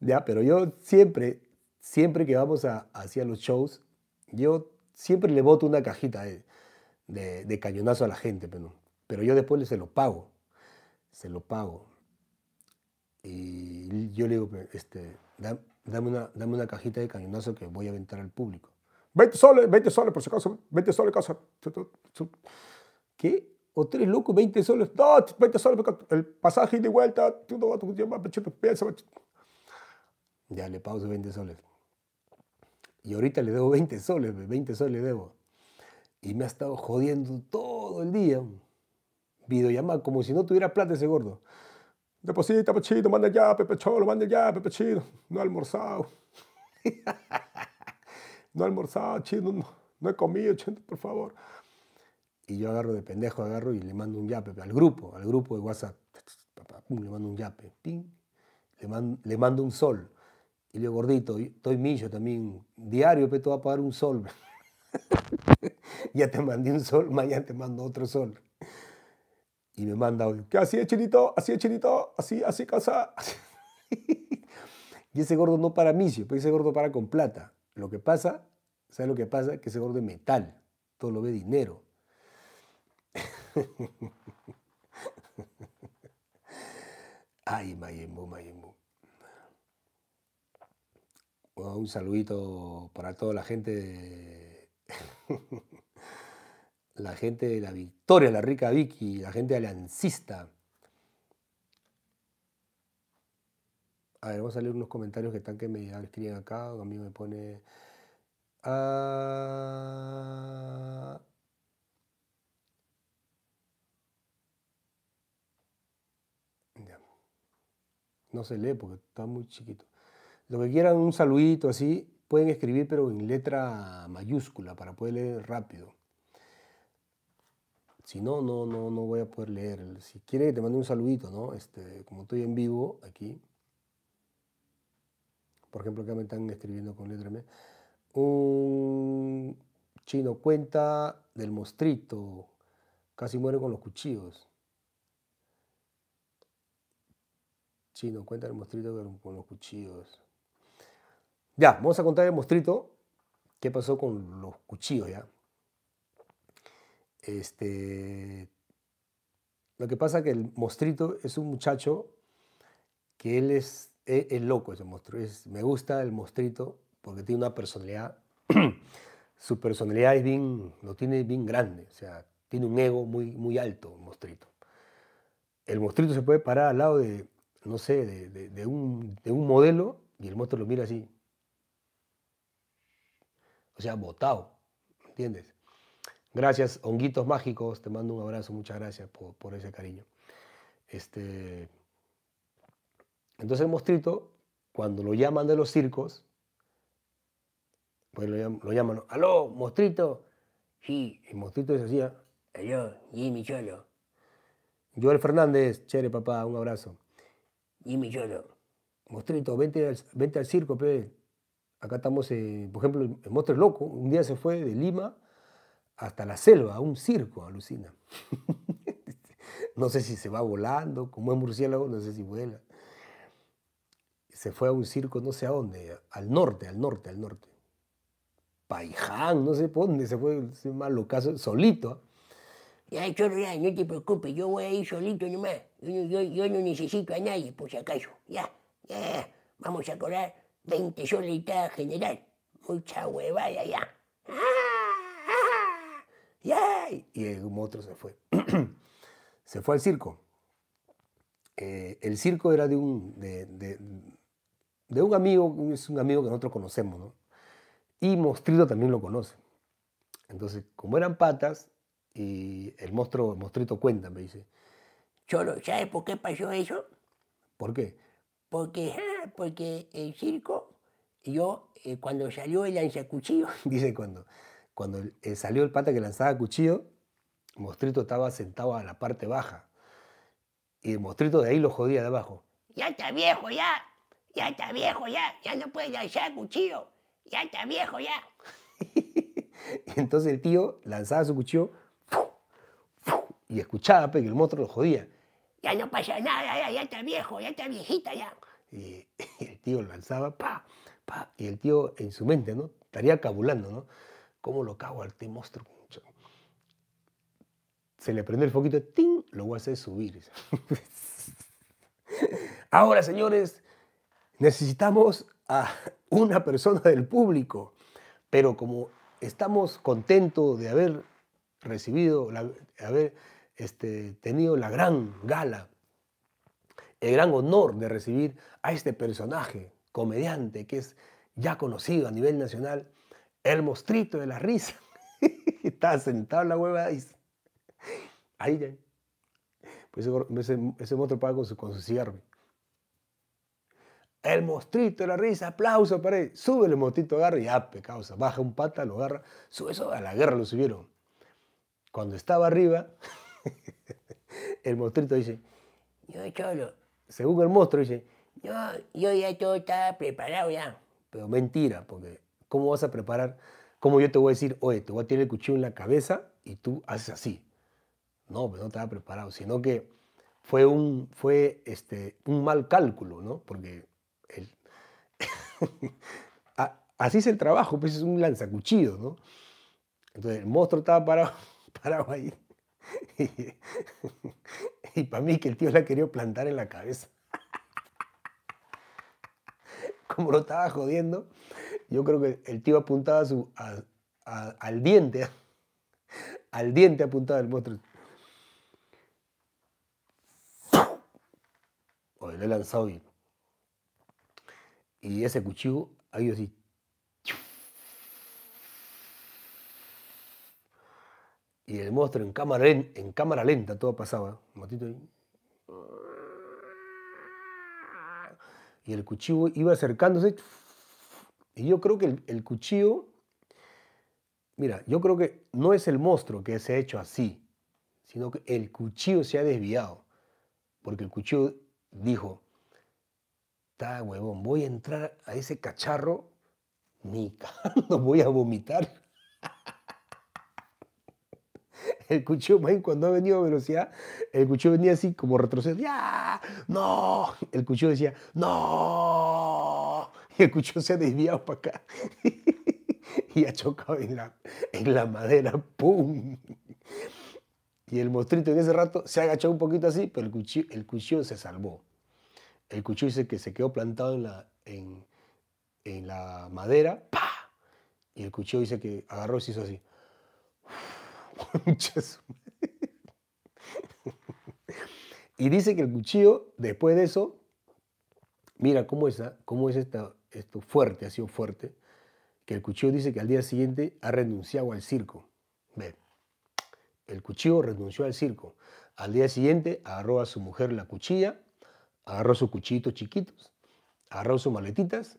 Ya, pero yo siempre, siempre que vamos a, hacia los shows, yo siempre le boto una cajita de, cañonazo a la gente, pero, pero yo después se lo pago. Se lo pago. Y yo le digo, este, dame, una, cajita de cañonazo que voy a aventar al público. 20 soles, 20 soles por si acaso, 20 soles casa. ¿Qué? O tres locos, 20 soles. No, 20 soles, el pasaje de vuelta. Tú no vas a ya le pago 20 soles. Y ahorita le debo 20 soles, 20 soles le debo. Y me ha estado jodiendo todo el día. Videollamada, como si no tuviera plata ese gordo. Deposita, Pechito, manda ya, Pepe Cholo, manda ya, Pepe No he almorzado. *laughs* no he almorzado, chino, no, he comido, chino, por favor. Y yo agarro de pendejo, agarro y le mando un yape al grupo, al grupo de WhatsApp. Le mando un yape, ping. le mando un sol. Y le digo, gordito, estoy millo también, diario, pero te voy a pagar un sol. *laughs* ya te mandé un sol, mañana te mando otro sol. Y me manda hoy, ¿qué así es chinito? Así es chinito, así, así casa. *laughs* y ese gordo no para misio, ese gordo para con plata. Lo que pasa, ¿sabes lo que pasa? Que ese gordo es metal, todo lo ve dinero. *laughs* Ay, mayembo, mayembo un saludito para toda la gente de... *laughs* la gente de la Victoria, la rica Vicky, la gente aliancista. A ver, vamos a leer unos comentarios que están que me escriben acá. A mí me pone. Ah, no se lee porque está muy chiquito lo que quieran, un saludito así, pueden escribir pero en letra mayúscula para poder leer rápido. Si no, no, no, no voy a poder leer. Si quiere que te mande un saludito, ¿no? Este, como estoy en vivo aquí. Por ejemplo, acá me están escribiendo con letra M. Un chino cuenta del mostrito. Casi muere con los cuchillos. Chino cuenta del mostrito con los cuchillos. Ya, vamos a contar el mostrito. ¿Qué pasó con los cuchillos ya? Este, lo que pasa es que el mostrito es un muchacho que él es, e, es, loco, ese monstruo. me gusta el mostrito porque tiene una personalidad. *clears throat* su personalidad es bien, lo tiene bien grande, o sea, tiene un ego muy, muy alto, el mostrito. El mostrito se puede parar al lado de, no sé, de, de, un, de un modelo y el monstruo lo mira así o sea, votado, ¿entiendes? Gracias, honguitos mágicos, te mando un abrazo, muchas gracias por, ese cariño. Este, entonces el mostrito, cuando lo llaman de los circos, pues lo, llaman, lo llaman aló, mostrito. Sí, el mostrito decía hacía, ¿eh? aló, Jimmy Cholo. Joel Fernández, chévere papá, un abrazo. Jimmy Cholo, mostrito, vente al, vente al circo, pe. Acá estamos, por ejemplo, el monstruo Loco, un día se fue de Lima hasta la selva, a un circo, alucina. *laughs* no sé si se va volando, como es murciélago, no sé si vuela. Se fue a un circo no sé a dónde, al norte, al norte, al norte. Paiján, no sé por dónde, se fue, fue malo caso, solito. ¿ah? Ya, chorro, no te preocupes, yo voy a ir solito nomás. Yo, yo, no necesito a nadie, por si acaso. Ya, ya, vamos a correr 20 cada general. Mucha hueva ya. Y el monstruo se fue. *clears throat* se fue al circo. Eh, el circo era de un, de, un amigo, es un amigo que nosotros conocemos, ¿no? Y Mostrito también lo conoce. Entonces, como eran patas, y el monstruo, Mostrito cuenta, me dice, Cholo, ¿sabes por qué pasó eso? ¿Por qué? Porque porque el circo, yo eh, cuando salió el cuchillo *laughs* dice cuando, cuando eh, salió el pata que lanzaba cuchillo, Mostrito estaba sentado a la parte baja. Y el Mostrito de ahí lo jodía de abajo. Ya está viejo, ya. Ya está viejo, ya. Ya no puede lanzar cuchillo. Ya está viejo, ya. *laughs* y entonces el tío lanzaba su cuchillo y escuchaba, que el monstruo lo jodía. Ya no pasa nada, ya, ya está viejo, ya está viejita, ya. Y, *laughs* el tío lanzaba, pa, pa, y el tío en su mente, ¿no? Estaría cabulando, ¿no? ¿Cómo lo cago al tío monstruo? Se le prende el foquito, ¡ting! Lo voy a hacer subir. *laughs* Ahora, señores, necesitamos a una persona del público, pero como estamos contentos de haber recibido, de haber este, tenido la gran gala el gran honor de recibir a este personaje, comediante, que es ya conocido a nivel nacional, el mostrito de la risa. *laughs* está sentado en la hueva y... Ahí ya. Pues ese, ese, monstruo paga con su, cierre. El mostrito de la risa, aplauso para él. Sube el mostrito, agarra y ape, ah, causa. Baja un pata, lo agarra. Sube eso, a la guerra lo subieron. Cuando estaba arriba, *laughs* el mostrito dice, yo cholo, según el monstruo, dice, yo, yo ya todo estaba preparado ya. Pero mentira, porque ¿cómo vas a preparar? ¿Cómo yo te voy a decir, oye, te voy a tirar el cuchillo en la cabeza y tú haces así? No, pero pues no estaba preparado, sino que fue un, fue este, un mal cálculo, ¿no? Porque *laughs* así es el trabajo, pues es un lanzacuchillo, ¿no? Entonces el monstruo estaba parado, *laughs* parado ahí. Y para mí que el tío la quería plantar en la cabeza. *laughs* Como lo estaba jodiendo, yo creo que el tío apuntaba su, al diente. *laughs* Al diente apuntaba el monstruo. Oye, le he lanzado y, y ese cuchillo ha ido así. y el monstruo en cámara, en cámara lenta todo pasaba. Y el cuchillo iba acercándose. Y yo creo que el, cuchillo, mira, yo creo que no es el monstruo que se ha hecho así, sino que el cuchillo se ha desviado. Porque el cuchillo dijo, está huevón, voy a entrar a ese cacharro, ni *laughs* no voy a vomitar *laughs* el cuchillo cuando ha venido a velocidad, el cuchillo venía así como retrocedía. ¡No! El cuchillo decía, ¡no! Y el cuchillo se ha desviado para acá *laughs* y ha chocado en la, en la madera, ¡pum! Y el mostrito en ese rato se ha agachado un poquito así, pero el cuchillo, el se salvó. El cuchillo dice que se quedó plantado en la, en, la madera, ¡Pah! Y el cuchillo dice que agarró y se hizo así. *laughs* y dice que el cuchillo, después de eso, mira cómo es, ah, cómo es esta, esto fuerte, ha sido fuerte, que el cuchillo dice que al día siguiente ha renunciado al circo. Ve, el cuchillo renunció al circo. Al día siguiente agarró a su mujer la cuchilla, agarró sus cuchillitos chiquitos, agarró sus maletitas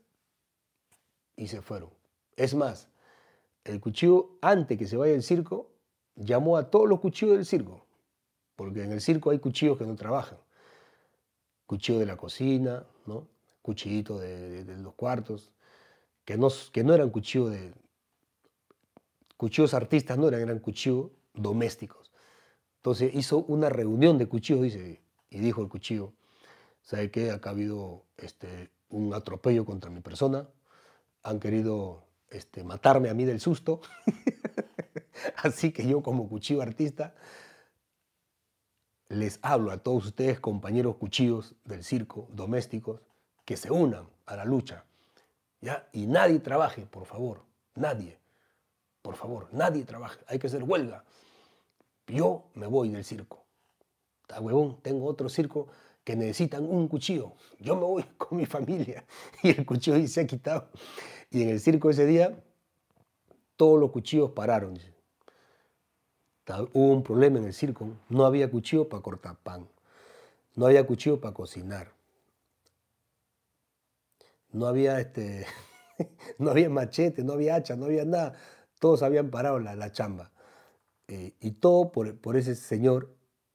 y se fueron. Es más, el cuchillo antes que se vaya al circo llamó a todos los cuchillos del circo, porque en el circo hay cuchillos que no trabajan. Cuchillo de la cocina, ¿no? cuchillito de, los cuartos, que no, que no eran cuchillos de... Cuchillos artistas no eran, eran cuchillos domésticos. Entonces hizo una reunión de cuchillos, dice, y dijo el cuchillo, ¿sabe qué? Acá ha habido este, un atropello contra mi persona, han querido este, matarme a mí del susto. *laughs* Así que yo como cuchillo artista les hablo a todos ustedes, compañeros cuchillos del circo, domésticos, que se unan a la lucha. ¿ya? Y nadie trabaje, por favor, nadie. Por favor, nadie trabaje. Hay que hacer huelga. Yo me voy del circo. Está huevón, tengo otro circo que necesitan un cuchillo. Yo me voy *laughs* con mi familia. *laughs* Y el cuchillo se ha quitado. Y en el circo ese día, todos los cuchillos pararon. Hubo un problema en el circo. No había cuchillo para cortar pan. No había cuchillo para cocinar. No había, este, *laughs* no había machete, no había hacha, no había nada. Todos habían parado la, la chamba. Eh, y todo por, por, ese señor,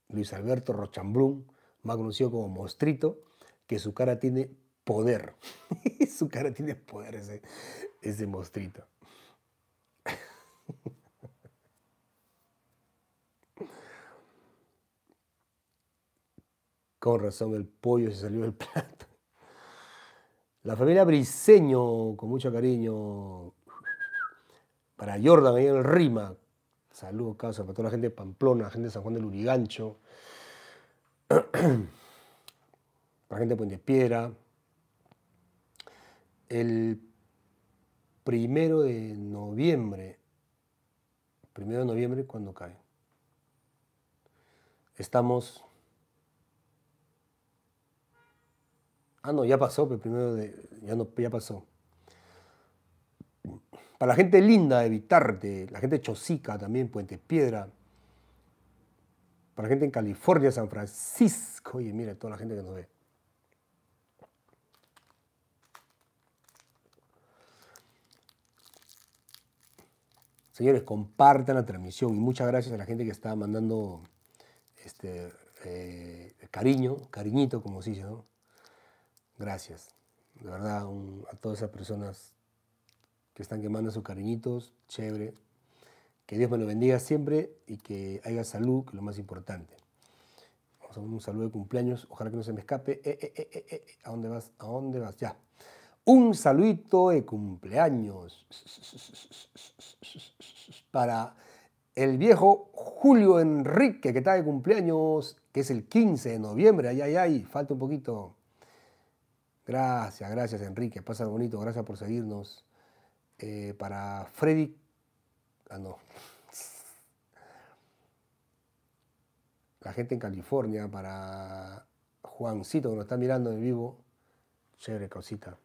Luis Alberto Rochambrún, más conocido como Mostrito, que su cara tiene poder. *laughs* su cara tiene poder ese, ese mostrito. Con razón el pollo se salió del plato. La familia Briseño, con mucho cariño. Para Jordan, ahí en el Rima. Saludos, casa, para toda la gente de Pamplona, la gente de San Juan del Urigancho. *clears throat* la gente de Puente Piedra. El primero de noviembre, primero de noviembre cuando cae. Estamos... Ah, no, ya pasó, pero primero de... Ya, no, ya pasó. Para la gente linda de la gente chosica también, Puente Piedra, para la gente en California, San Francisco. Oye, mire, toda la gente que nos ve. Señores, compartan la transmisión y muchas gracias a la gente que está mandando este, eh, cariño, cariñito, como se dice, ¿no? Gracias. De verdad, a todas esas personas que están quemando sus cariñitos, chévere, que Dios me lo bendiga siempre y que haya salud, que lo más importante. Vamos a un saludo de cumpleaños, ojalá que no se me escape. Eh, eh, eh, ¿A dónde vas? ¿A dónde vas? Ya. Un saludito de cumpleaños para el viejo Julio Enrique, que está de cumpleaños, que es el 15 de noviembre. Ay, ay, ay, falta un poquito. Gracias, gracias Enrique, pasa bonito, gracias por seguirnos. para Freddy Ah, La gente en California, para Juancito que nos está mirando en vivo, chévere cosita.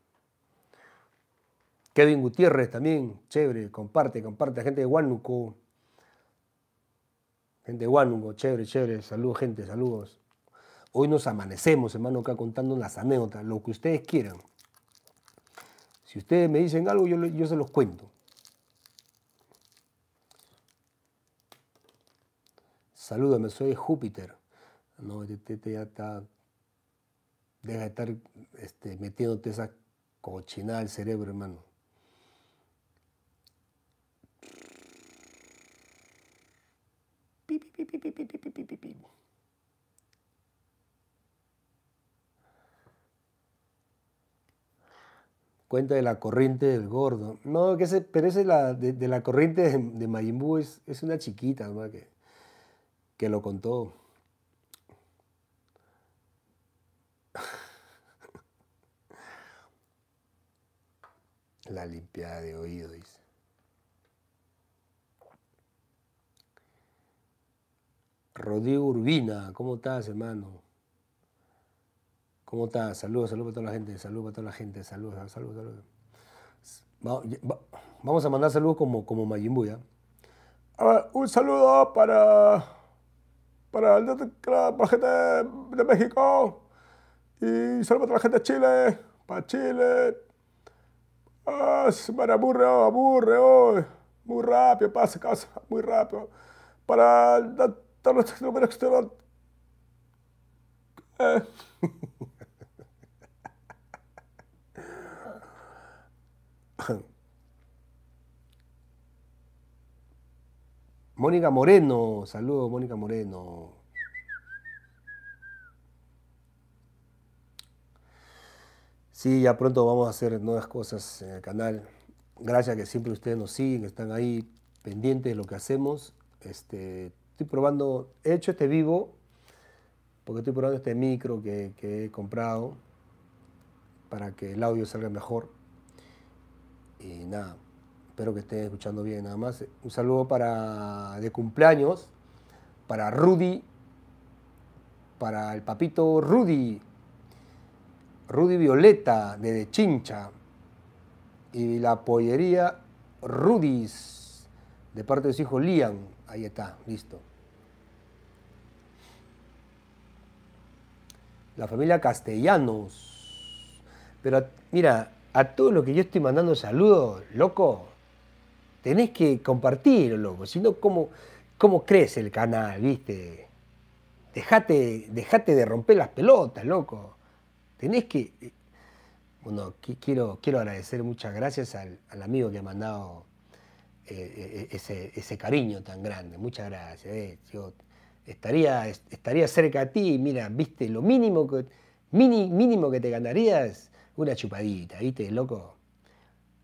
Kevin Gutiérrez también, chévere, comparte, comparte. Gente de Huánuco. Gente de Huánuco, chévere, chévere. Saludos, gente, saludos. Hoy nos amanecemos, hermano, acá contando las anécdotas, lo que ustedes quieran. Si ustedes me dicen algo, yo, yo se los cuento. me soy Júpiter. No, te, ya está, deja de estar este, metiéndote esa cochinada al cerebro, hermano. Cuenta de la corriente del gordo. No, que ese, pero ese la, de, la corriente de, de es, una chiquita, ¿no? Que, que lo contó. La limpiada de oídos, dice. Rodrigo Urbina, ¿cómo estás, hermano? ¿Cómo estás? Saludos, saludos a toda la gente, saludos a toda la gente, saludos, saludos, saludos. Vamos a mandar saludos como, como Majin ah, un saludo para para la gente de México y para la gente de Chile, para Chile. Ah, me aburre, oh, aburre, oh. muy rápido, pasa casa, muy rápido. Para dar los números eh. *laughs* exterior. Mónica Moreno, saludos Mónica Moreno. Sí, ya pronto vamos a hacer nuevas cosas en el canal. Gracias que siempre ustedes nos siguen, están ahí pendientes de lo que hacemos. Este, estoy probando, he hecho este vivo porque estoy probando este micro que he comprado para que el audio salga mejor. Y nada. Espero que estén escuchando bien. Nada más eh, un saludo para de cumpleaños, para Rudy, para el papito Rudy, Rudy Violeta de, de Chincha y la pollería Rudis, de parte de su hijo Lian. Ahí está, listo. La familia Castellanos. Pero mira, a todo lo que yo estoy mandando saludos, loco, tenés que compartirlo, loco. Si no, ¿cómo, ¿cómo, crece el canal, viste? Dejate, de romper las pelotas, loco. Tenés que. Eh, bueno, quiero, quiero agradecer muchas gracias al, amigo que ha mandado eh, eh, ese, cariño tan grande. Muchas gracias. Yo estaría, estaría cerca a ti, mira, viste, lo mínimo que, mini, mínimo que te ganarías, una chupadita, viste, loco.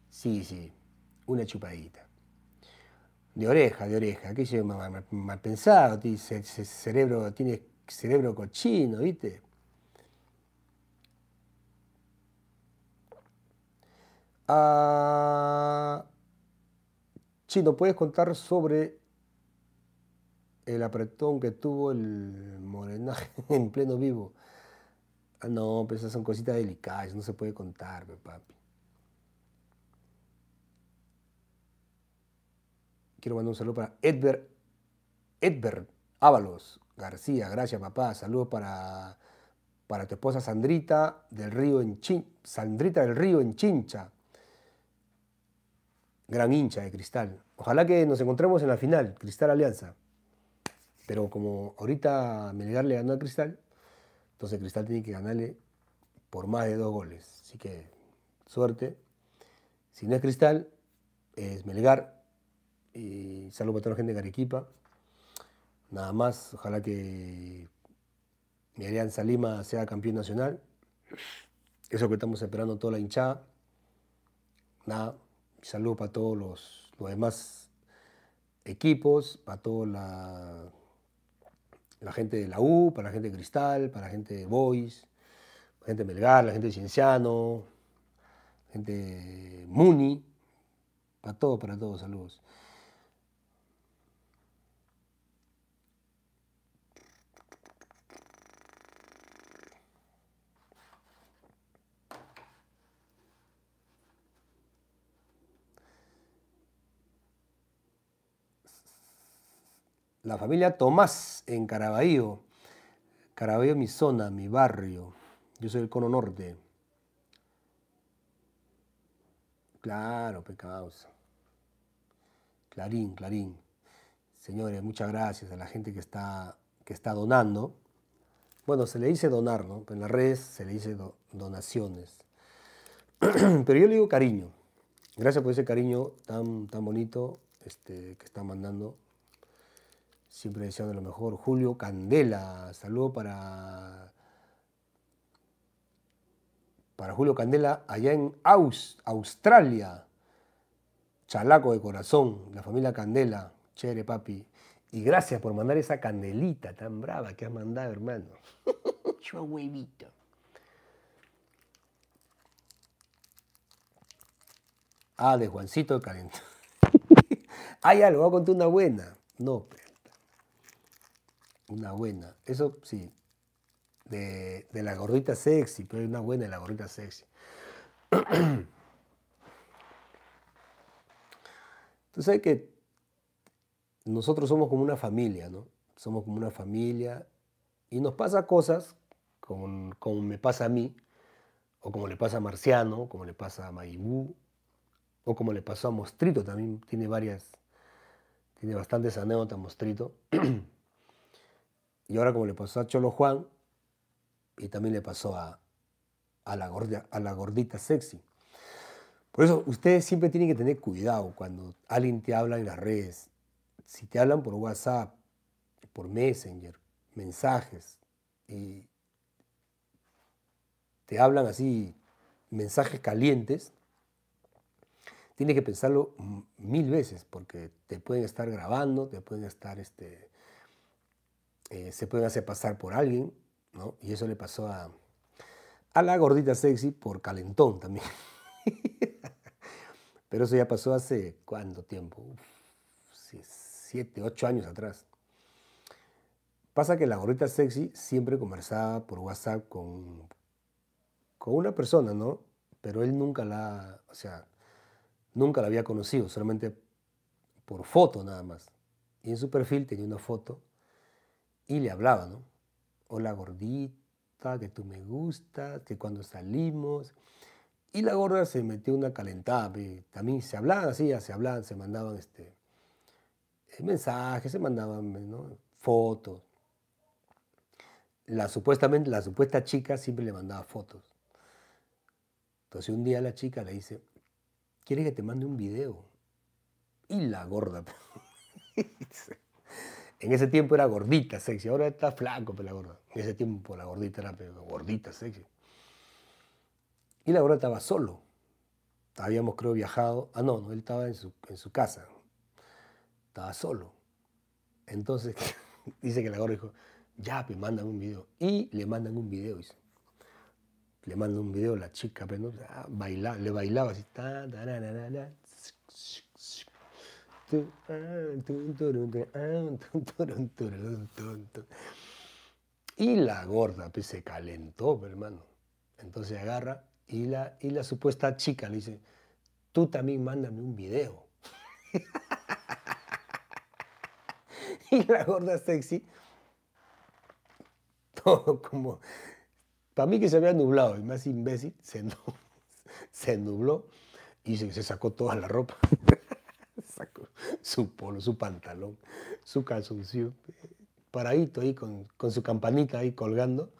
Sí, sí, una chupadita de oreja, de oreja, que yo mal, mal pensado, tiene cerebro, tiene cerebro cochino, ¿viste? Ah, Chino, ¿puedes contar sobre el apretón que tuvo el morenaje *laughs* en pleno vivo? Ah, no, pero esas son cositas delicadas, no se puede contar, papi. Quiero mandar un saludo para Edber Edber Ábalos García. Gracias, papá. Saludos para, para tu esposa Sandrita del Río en Chin, Sandrita del Río en Chincha. Gran hincha de Cristal. Ojalá que nos encontremos en la final, Cristal Alianza. Pero como ahorita Melgar le ganó a Cristal, entonces Cristal tiene que ganarle por más de dos goles. Así que suerte. Si no es Cristal, es Melgar y saludo para toda la gente de Arequipa. Nada más, ojalá que mi Salima sea campeón nacional. Eso que estamos esperando toda la hinchada. Nada, saludo para todos los, demás equipos, para toda la, gente de la U, para la gente de Cristal, para la gente de Boys, la gente de Melgar, la gente de Cienciano, gente de Muni, para todos, para todos, saludos. la familia Tomás en Caraballo. Caraballo, mi zona, mi barrio. Yo soy del Cono Norte. Claro, pecados. Clarín, clarín. Señores, muchas gracias a la gente que está, que está donando. Bueno, se le dice donar, ¿no? En las redes se le dice donaciones. *clears throat* Pero yo le digo cariño. Gracias por ese cariño tan, tan bonito este, que está mandando siempre deseando lo mejor. Julio Candela, saludo para, para Julio Candela allá en Aus, Australia. Chalaco de corazón, la familia Candela, chévere papi. Y gracias por mandar esa candelita tan brava que has mandado, hermano. *laughs* Yo huevito. Ah, de Juancito de Calentón. *laughs* Hay algo. voy a contar una buena. No, pero pues. Una buena. Eso sí. De, la gorrita sexy, pero hay una buena de la gorrita sexy. Entonces, *clears throat* sabes que nosotros somos como una familia, ¿no? Somos como una familia y nos pasa cosas como, me pasa a mí, o como le pasa a Marciano, como le pasa a Maibú, o como le pasó a Mostrito, también tiene varias, tiene bastantes anécdotas Mostrito. *clears throat* Y ahora como le pasó a Cholo Juan, y también le pasó a, la, a la gordita sexy. Por eso ustedes siempre tienen que tener cuidado cuando alguien te habla en las redes. Si te hablan por WhatsApp, por Messenger, mensajes, y te hablan así mensajes calientes, tienes que pensarlo mil veces porque te pueden estar grabando, te pueden estar este, eh, se puede hacer pasar por alguien, ¿no? Y eso le pasó a, a la gordita sexy por calentón también. *laughs* Pero eso ya pasó hace cuánto tiempo? siete, ocho años atrás. Pasa que la gordita sexy siempre conversaba por WhatsApp con, con una persona, ¿no? Pero él nunca la, o sea, nunca la había conocido, solamente por foto nada más. Y en su perfil tenía una foto y le hablaba, ¿no? Hola gordita, que tú me gustas, que cuando salimos. Y la gorda se metió una calentada, también se hablaban así, se hablaban, se mandaban este, eh, mensajes, se mandaban eh, fotos. La, supuestamente, la supuesta chica siempre le mandaba fotos. Entonces un día la chica le dice, ¿quieres que te mande un video? Y la gorda. *laughs* En ese tiempo era gordita, sexy. Ahora está flaco, pero la gorda. En ese tiempo la gordita era gordita, sexy. Y la gorda estaba solo. Habíamos, creo, viajado. Ah, no, no, él estaba en su, casa. Estaba solo. Entonces, *laughs* dice que la gorda dijo, ya, pues mandan un video. Y le mandan un video, dice. Le mandan un video a la chica, pero pues, no, le bailaba así, ta, y la gorda pues, se calentó, pues, hermano. Entonces agarra y la, y la supuesta chica le dice, tú también mándame un video. *laughs* y la gorda sexy, *laughs* todo como, para mí que se había nublado, y más imbécil, se *laughs* nubló, y se sacó toda la ropa su polo, su pantalón, su calzoncillo, paradito ahí con, su campanita ahí colgando.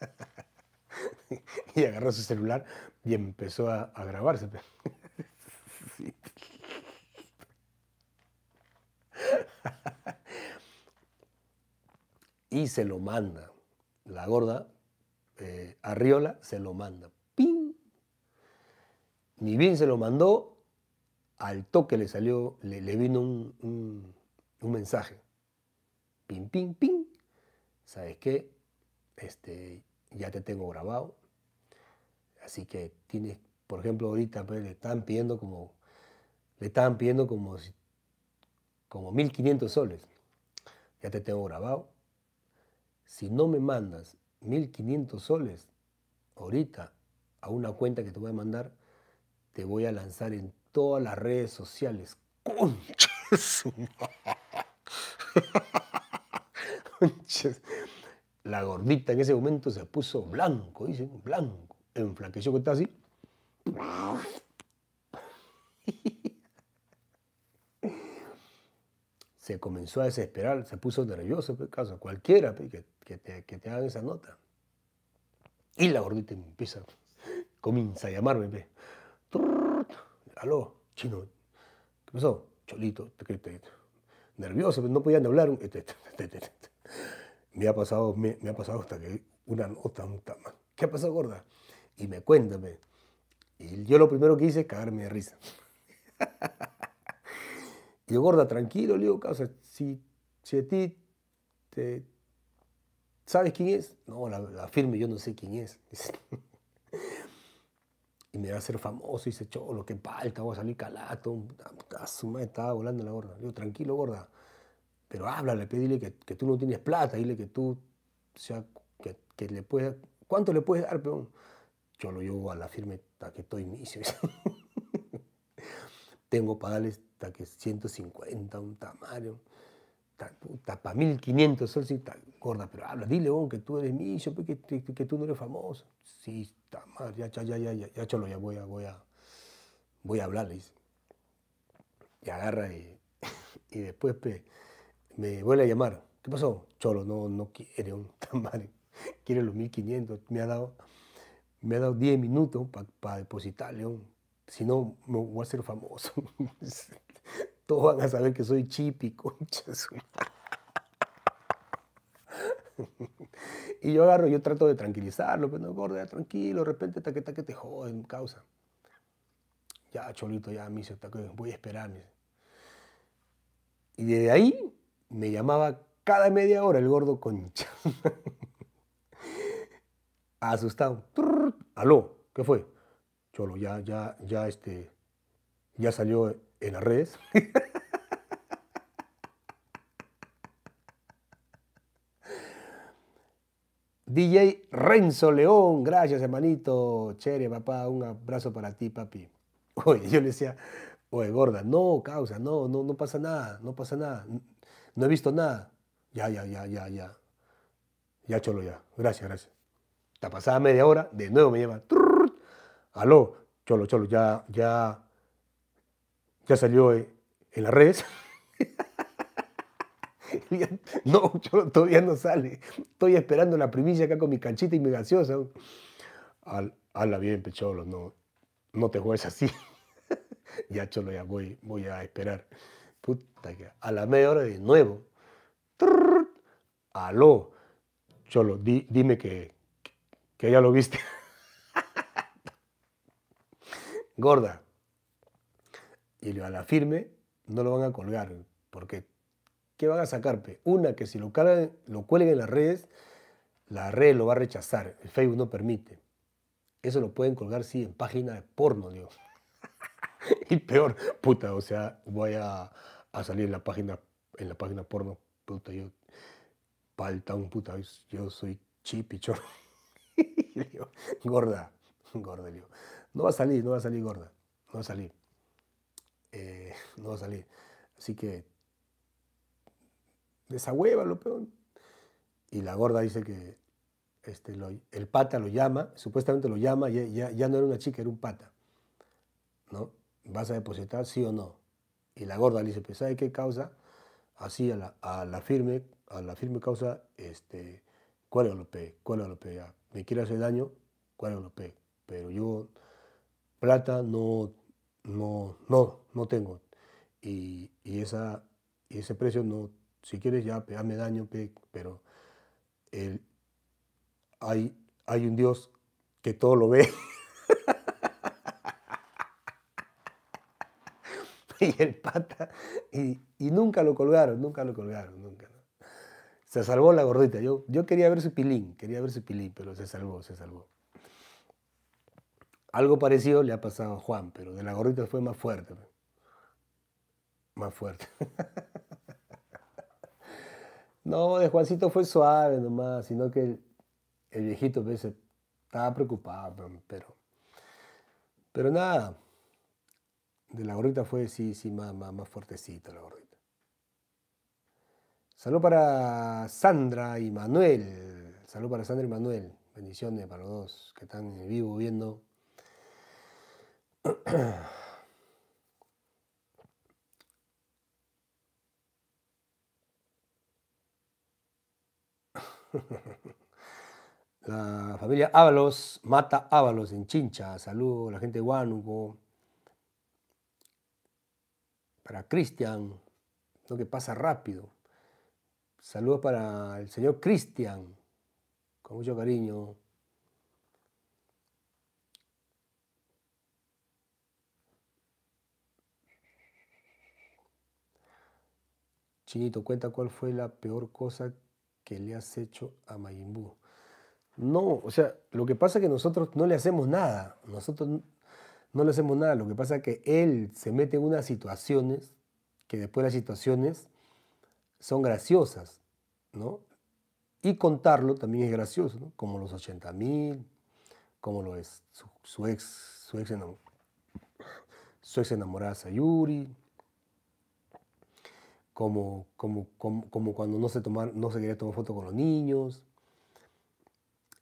*laughs* y agarró su celular y empezó a, grabarse. *laughs* y se lo manda. La gorda eh, Arriola se lo manda. ¡Pin! Ni bien se lo mandó, al toque le salió, le, vino un, mensaje. Pim, ping, ping, ¿Sabes qué? Este, ya te tengo grabado. Así que tienes, por ejemplo, ahorita pues, le están pidiendo como, le estaban pidiendo como, como 1.500 soles. Ya te tengo grabado. Si no me mandas 1.500 soles ahorita a una cuenta que te voy a mandar, te voy a lanzar en todas las redes sociales. *laughs* ¡Conches! La gordita en ese momento se puso blanco, dicen, blanco. Enflaqueció que está así. se comenzó a desesperar, se puso nervioso, por pues, caso, cualquiera pues, que, te, haga esa nota. Y la gordita empieza, comienza a llamarme. Pues aló, chino, ¿qué pasó? Cholito, nervioso, no podían hablar. *laughs* Me ha pasado, me, ha pasado hasta que una nota, ¿qué ha pasado, gorda? Y me cuéntame. Y yo lo primero que hice es cagarme de risa. *laughs* y yo, gorda, tranquilo, le digo, si, si a ti te, ¿Sabes quién es? No, la, la firme, yo no sé quién es. *laughs* y me va a hacer famoso. Y dice, cholo, que palca, voy a salir calato. A su estaba volando la gorda. Le Digo, tranquilo, gorda. Pero háblale, pedile que, tú no tienes plata, dile que tú, o sea, que, le puedes, ¿cuánto le puedes dar, peón? yo lo llevo a la firme, hasta que estoy misio. *laughs* Tengo para darles hasta que 150, un tamario Para 1500 sol, gorda, pero habla, dile, que tú eres misio, que, que, que tú no eres famoso. Sí, ya, ya, ya, ya, ya, cholo, ya voy a, voy a, voy a hablarles. Y agarra y, *laughs* después me vuelve a llamar. ¿Qué pasó? Cholo, no, no quiere un *laughs* quiere los 1500, me ha dado, me ha dado 10 minutos para depositarle Si no, me voy a ser famoso. *laughs* Todos van a saber que soy chipi, y yo agarro, yo trato de tranquilizarlo, pero pues, no, gordo, ya tranquilo, de repente taque, que te joden, causa. Ya, cholito, ya, me dice, voy a esperar, Y desde ahí me llamaba cada media hora el gordo concha. *laughs* Asustado. aló, ¿qué fue? Cholo, ya, ya, ya, este, ya salió en las redes. *laughs* DJ Renzo León, gracias hermanito, chere papá, un abrazo para ti papi. *laughs* Oye, yo le decía, oye gorda, no, causa, no, no, no pasa nada, no pasa nada, no he visto nada. Ya, ya, ya, ya, ya. Ya cholo, ya. Gracias, gracias. Está pasada media hora, de nuevo me lleva. aló, cholo, cholo, ya, ya, ya salió eh, en las redes. *laughs* *laughs* no, Cholo todavía no sale. Estoy esperando la primicia acá con mi canchita y mi gaseosa. Al, bien, Pecholo, no, no te juegues así. *laughs* ya, Cholo, ya voy, voy a esperar. Puta que a la media hora de nuevo. aló, Cholo, dime que, que ya lo viste. *laughs* Gorda. Y a la firme no lo van a colgar, porque ¿Qué van a sacar? Una, que si lo, cargan, cuelguen en las redes, la red lo va a rechazar. El Facebook no permite. Eso lo pueden colgar, sí, en página de porno, dios *laughs* y peor, puta, o sea, voy a, salir en la página, en la página porno, puta, yo, un puta, yo soy y *laughs* gorda, gorda, digo. No va a salir, no va a salir gorda, no va a salir. Eh, no va a salir. Así que esa lo peón. Y la gorda dice que este, el pata lo llama, supuestamente lo llama, ya, no era una chica, era un pata. ¿No? ¿Vas a depositar, sí o no? Y la gorda le dice, pues, ¿sabe qué causa? Así a la, firme, a la firme causa, este, es pe, cuál pe, ya. Me quiere hacer daño, cuélgalo, pe. Pero yo, plata, no, no, no, no tengo. Y, esa, y ese precio no si quieres ya pegame daño, pero hay, hay un Dios que todo lo ve. *laughs* y el pata, y, nunca lo colgaron, nunca lo colgaron, nunca. Se salvó la gordita, yo, yo quería ver su pilín, quería ver su pilín, pero se salvó, se salvó. Algo parecido le ha pasado a Juan, pero de la gordita fue más fuerte. Más fuerte. *laughs* No, de Juancito fue suave nomás, sino que el, viejito pues, estaba preocupado, pero, pero nada. De la gorrita fue, sí, sí, más, más, más la gorrita. Salud para Sandra y Manuel. Salud para Sandra y Manuel. Bendiciones para los dos que están en vivo viendo. *clears throat* *laughs* la familia Ábalos, Mata Ábalos en Chincha. Saludos, la gente de Huánuco. Para Cristian, lo que pasa rápido. Saludos para el señor Cristian, con mucho cariño. Chinito, cuenta cuál fue la peor cosa que le has hecho a Mayimbu. No, o sea, lo que pasa es que nosotros no le hacemos nada, nosotros no le hacemos nada, lo que pasa es que él se mete en unas situaciones que después las situaciones son graciosas, ¿no? Y contarlo también es gracioso, ¿no? Como los 80.000, como lo es su, ex, su ex enamorada Sayuri, como, como, como, cuando no se, tomar, no se quería tomar foto con los niños.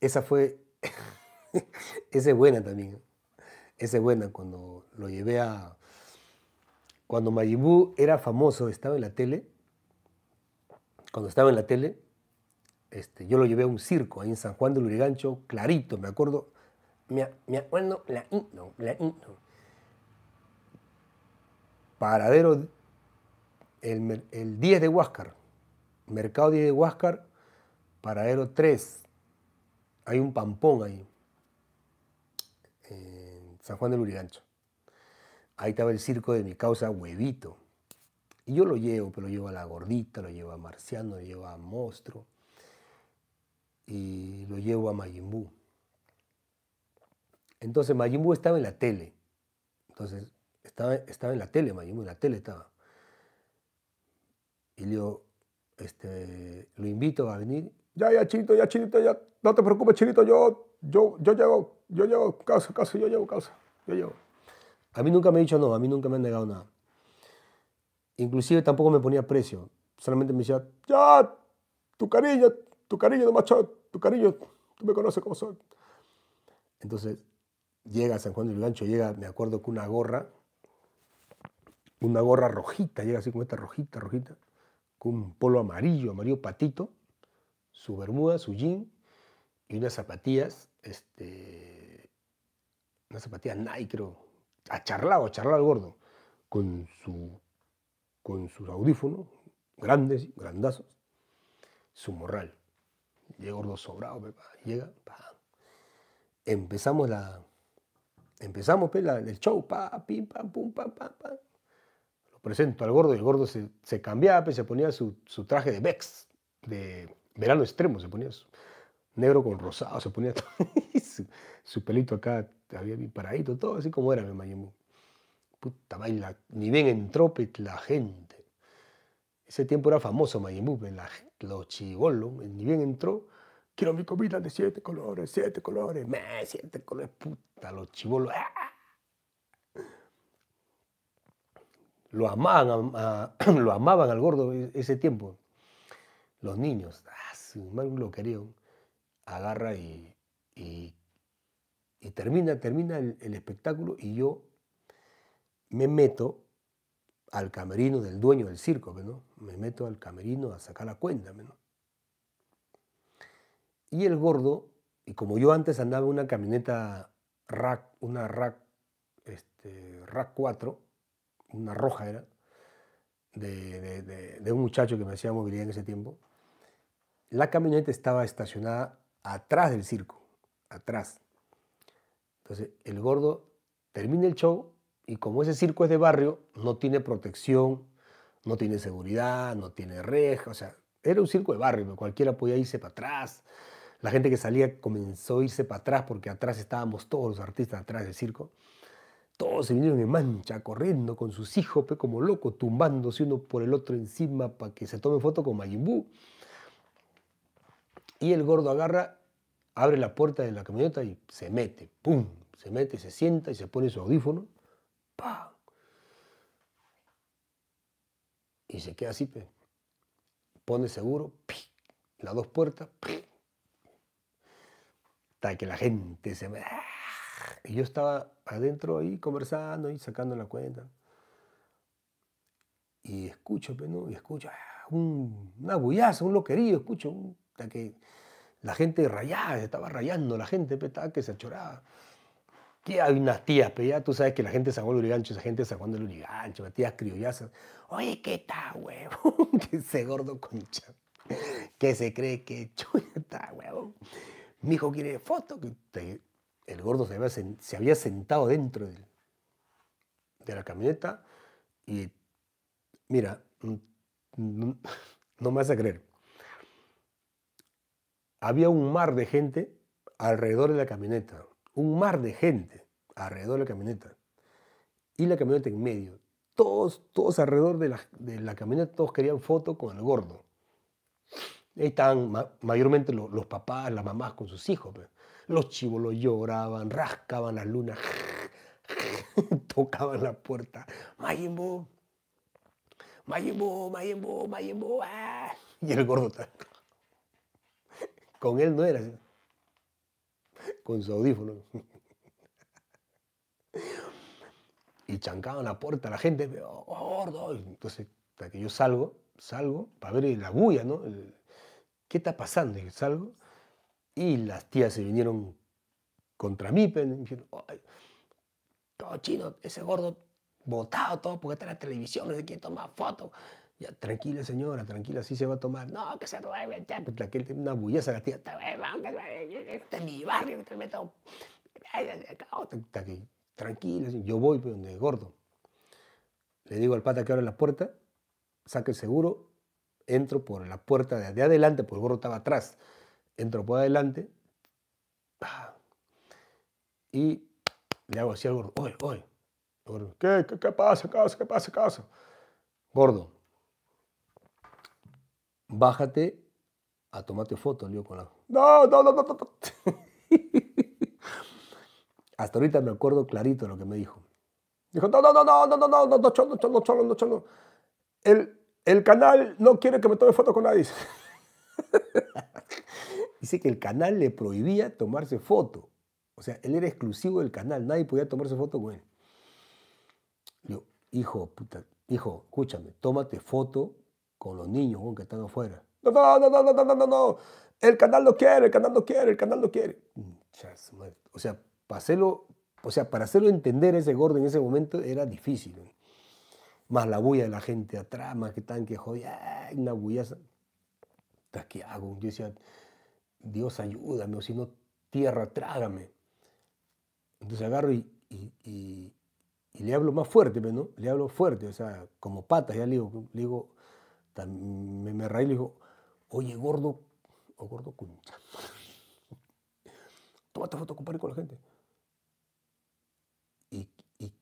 Esa fue, *laughs* esa es buena también. Esa es buena cuando lo llevé a... Cuando Mayibú era famoso, estaba en la tele, cuando estaba en la tele, este, yo lo llevé a un circo ahí en San Juan de Lurigancho, clarito, me acuerdo, me, acuerdo, la la Paradero el, el 10 de Huáscar, Mercado 10 de Huáscar, Paradero 3, hay un pampón ahí, en San Juan del Lurigancho. Ahí estaba el circo de mi causa Huevito. Y yo lo llevo, pero lo llevo a la gordita, lo llevo a Marciano, lo llevo a Monstruo y lo llevo a Mayimbú. Entonces Mayimbú estaba en la tele. Entonces estaba, estaba en la tele, Mayimbú en la tele estaba. Y le digo, este, lo invito a venir. Ya, ya, Chinito, ya, Chinito, ya, no te preocupes, Chinito, yo, yo, yo llego, yo llego, casa, casa, yo llego, casa, yo llego. A mí nunca me ha dicho no, a mí nunca me han negado nada. Inclusive tampoco me ponía precio, solamente me decía, ya, tu cariño, tu cariño, no macho, tu cariño, tú me conoces como soy. Entonces, llega San Juan del Gancho, llega, me acuerdo, con una gorra, una gorra rojita, llega así como esta rojita, rojita con un polo amarillo, amarillo patito, su bermuda, su jean y unas zapatillas, este, unas zapatillas Nike, creo, acharlado, acharlado al gordo, con, su, con sus audífonos, grandes, grandazos, su morral. Llega gordo sobrado, llega, pa. empezamos la, empezamos pues, el show, pa, pim, pam, pum, pam, pam, pam presento al gordo el gordo se, cambiaba, pues, se ponía su, traje de Bex, de verano extremo, se ponía negro con rosado, se ponía *laughs* su, su, pelito acá, había mi paradito, todo así como era el Mayimbu. Puta baila, ni bien entró la gente. Ese tiempo era famoso Mayimbu, los chivolos, ni bien entró. Quiero mi comida de siete colores, siete colores, me, siete colores, puta, los chivolos. ¡ah! lo amaban, *clears throat* lo amaban al gordo e, ese tiempo. Los niños, ah, mal lo querían, agarra y, y, termina, termina el, espectáculo y yo me meto al camerino del dueño del circo, pues, Me meto al camerino a sacar la cuenta, pues, Y el gordo, y como yo antes andaba en una camioneta rack, una rack, este, rack 4, una roja era, de, un muchacho que me hacía movilidad en ese tiempo, la camioneta estaba estacionada atrás del circo, atrás. Entonces el gordo termina el show y como ese circo es de barrio, no tiene protección, no tiene seguridad, no tiene reja, o sea, era un circo de barrio, cualquiera podía irse para atrás. La gente que salía comenzó a irse para atrás porque atrás estábamos todos los artistas atrás del circo. Todos se vinieron en mancha, corriendo con sus hijos, como locos, tumbándose uno por el otro encima para que se tome foto con Mayimbu Y el gordo agarra, abre la puerta de la camioneta y se mete, ¡pum! Se mete, se sienta y se pone su audífono, ¡pam! Y se queda así, pe. pone seguro, las dos puertas, ¡pim! hasta que la gente se ¡ah! Y yo estaba adentro ahí conversando y sacando la cuenta. Y escucho, pues, ¿no? Y escucho ah, un, una bullaza, un loquerío, escucho que la gente rayada, estaba rayando la gente, pues, estaba que se achoraba. Que hay unas tías, pero pues, ya tú sabes que la gente sacó el urigancho, esa gente sacó el urigancho, las tías criollazas. Oye, ¿qué está huevo *laughs* que se gordo concha, que se cree que está, huevo. Mi hijo quiere foto, que te el gordo se había, sentado dentro de, la camioneta y, mira, no, me vas a creer. Había un mar de gente alrededor de la camioneta, un mar de gente alrededor de la camioneta y la camioneta en medio. Todos, todos alrededor de la, camioneta, todos querían foto con el gordo. Ahí estaban mayormente los papás, las mamás con sus hijos. Los chivolos lloraban, rascaban las lunas, *laughs* tocaban la puerta. Mayimbo, Mayimbo, Mayimbo, Mayimbo. ¡ah! Y el gordo Con él no era Con su audífono. Y chancaban la puerta, la gente, oh, gordo. Entonces, hasta que yo salgo, salgo para ver la bulla, ¿no? ¿Qué está pasando? Y salgo y las tías se vinieron contra mí, me todo chino, ese gordo botado todo porque está en la televisión, no sé quién toma foto Ya, tranquila señora, tranquila, así se va a tomar. No, que se duerme, ya, pues la tiene una bulleza, la tía, este es mi barrio, que te meto. Tranquila, yo voy pues, donde gordo. Le digo al pata que abra la puerta, saca el seguro, entro por la puerta de adelante, porque el gordo estaba atrás entro por adelante y le hago así al gordo, hoy hoy ¿qué, qué, qué pasa, qué pasa, qué pasa, Gordo, bájate a tomarte foto, le con la... No, no, no, no, no. Hasta ahorita me acuerdo clarito lo que me dijo. Dijo, no, no, no, no, no, no, no, no, no, no, no, no, no, cholo. El, el canal no quiere que me tome foto con nadie dice que el canal le prohibía tomarse foto. O sea, él era exclusivo del canal, nadie podía tomarse foto con él. Yo, hijo, puta, hijo, escúchame, tómate foto con los niños que están afuera. No, no, no, no, no, no, no, no. El canal no quiere, el canal no quiere, el canal lo quiere. O sea, para hacerlo, o sea, para hacerlo entender ese gordo en ese momento era difícil. Más la bulla de la gente atrás, más que tan que jodía, una bulla. ¿Qué hago? Yo decía, Dios ayúdame, o si no, tierra, trágame. Entonces agarro y, le hablo más fuerte, pues, ¿no? Le hablo fuerte, o sea, como patas, ya le digo, digo me, me y le digo, oye, gordo, o gordo cuncha, esta foto, compadre, con la gente.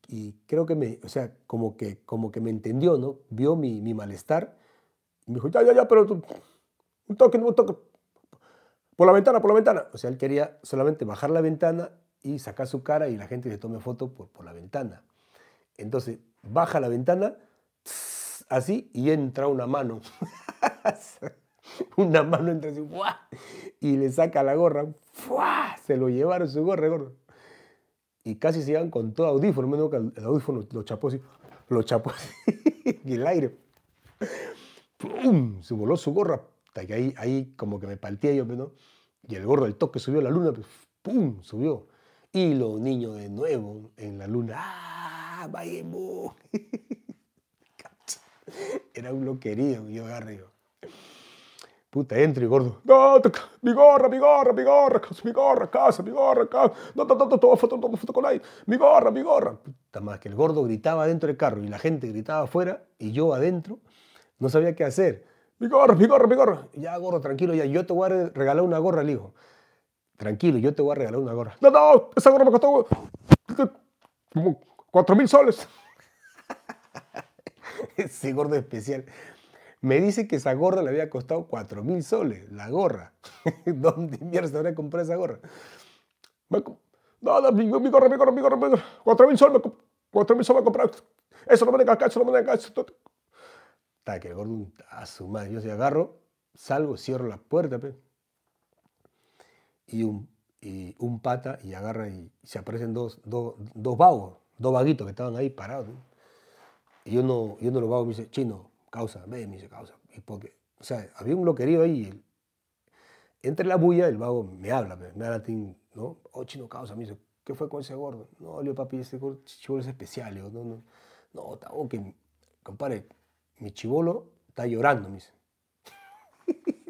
Y, creo que me, o sea, como que, como que me entendió, ¿no? Vio mi, mi malestar y me dijo, ya, ya, ya, pero tú, un toque, un toque por la ventana, por la ventana. O sea, él quería solamente bajar la ventana y sacar su cara y la gente le tome foto por, la ventana. Entonces, baja la ventana, así, y entra una mano. *laughs* una mano entra así, y le saca la gorra, se lo llevaron su gorra, gorra. Y casi se iban con todo audífono, menos que el audífono lo chapó así, lo chapó *laughs* así, y el aire. Se voló su gorra, hasta que ahí, ahí como que me partía yo, pues, ¿no? Y el gordo, del toque subió a la luna, pues, ¡pum! Subió. Y los niños de nuevo en la luna, ¡ah! vayemos *laughs* Era un loquerío, yo agarré Puta, entro y gordo. No, mi gorra, mi gorra, mi gorra, mi gorra, casa, mi gorra, casa. No, no, no, foto, toma foto con ahí. Mi gorra, mi gorra. Puta más que el gordo gritaba dentro del carro y la gente gritaba afuera y yo adentro no sabía qué hacer mi gorra, mi gorra, mi gorra. Ya, gorro, tranquilo, ya, yo te voy a regalar una gorra, le digo. Tranquilo, yo te voy a regalar una gorra. No, no, esa gorra me costó eh, como cuatro mil soles. *laughs* Ese gordo especial. Me dice que esa gorra le había costado cuatro mil soles, la gorra. *laughs* ¿Dónde mierda se habrá comprado esa gorra? No, no, mi, gorra, mi gorra, mi gorra, mi gorra. Cuatro mil soles, cuatro mil soles me compró. Eso no me da cacho, no me da cacho que el gordo, a su madre, yo se agarro, salgo, cierro la puerta, Y un, un pata y agarra y se aparecen dos, dos, vagos, dos vaguitos que estaban ahí parados. Y uno, y uno de los vagos me dice, chino, causa, me dice, causa. porque, o sea, había un loquerío ahí entre la bulla el vago me habla, me, habla ¿no? Oh, chino, causa, me dice, ¿qué fue con ese gordo? No, le papi, ese gordo chivo es especial, no, no, no, tabo, oh, que, mi chivolo está llorando, me dice. *laughs*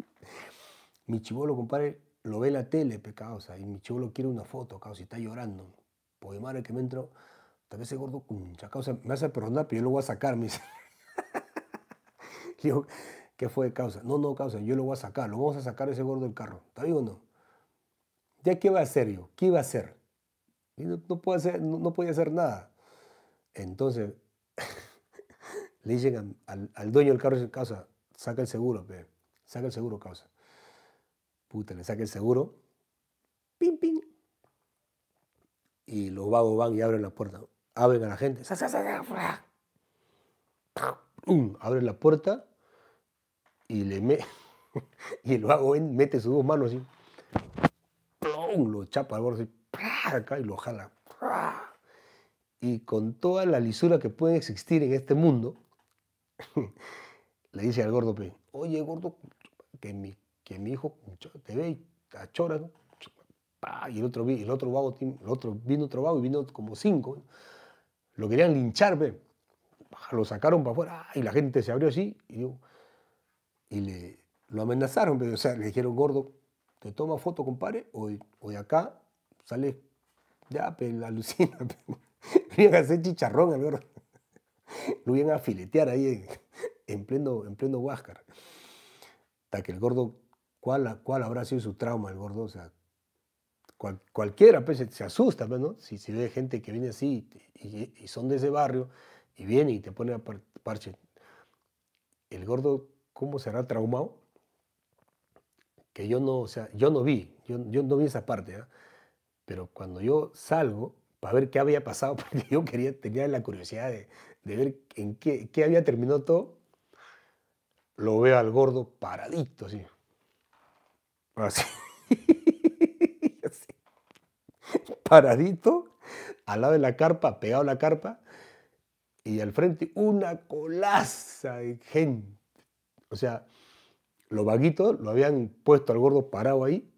mi chivolo, compadre, lo ve en la tele, causa. y mi chivolo quiere una foto, causa, y está llorando. Pues madre que me entro, tal vez ese gordo, cuncha, causa, me hace perdonar, pero yo lo voy a sacar, me dice. *laughs* ¿qué fue, causa? No, no, causa, yo lo voy a sacar, lo vamos a sacar ese gordo del carro, ¿está bien o no? ¿Ya qué va a hacer yo? ¿Qué iba a hacer? no, no podía hacer nada. Entonces, le dicen al, dueño del carro, en casa saca el seguro, pe. saca el seguro, causa. Puta, le saca el seguro, pim, pim. Y los vagos van y abren la puerta, abren a la gente, abre la puerta y le me... *laughs* y el vago mete sus dos manos así, lo chapa al borde, acá y lo jala. y con toda la lisura que puede existir en este mundo, *laughs* le dice al gordo, pues, oye, gordo, que mi, que mi hijo te ve y achora, y el otro, el otro vago, el otro, vino otro vago y vino como cinco. Lo querían linchar, pues, lo sacaron para afuera y la gente se abrió así y, y le, lo amenazaron, pero, pues, sea, le dijeron, gordo, te toma foto, compadre, o, acá sale, ya, pero alucina, *laughs* *laughs* a hacer chicharrón al gordo. *laughs* Lo iban a filetear ahí en, pleno, en pleno Huáscar. Hasta que el gordo, ¿cuál, ¿cuál habrá sido su trauma el gordo? O sea, cualquiera pues, se asusta, pues, ¿no? Si, si ve gente que viene así y, son de ese barrio y viene y te pone a parche. El gordo, ¿cómo será traumado? Que yo no, o sea, yo no vi, yo, yo no vi esa parte, ¿ah? Pero cuando yo salgo para ver qué había pasado, *laughs* porque yo quería, tenía la curiosidad de, de ver en qué, había terminado todo, lo veo al gordo paradito, así. *laughs* Así. Paradito, al lado de la carpa, pegado a la carpa, y al frente una colaza de gente. O sea, los vaguitos lo habían puesto al gordo parado ahí,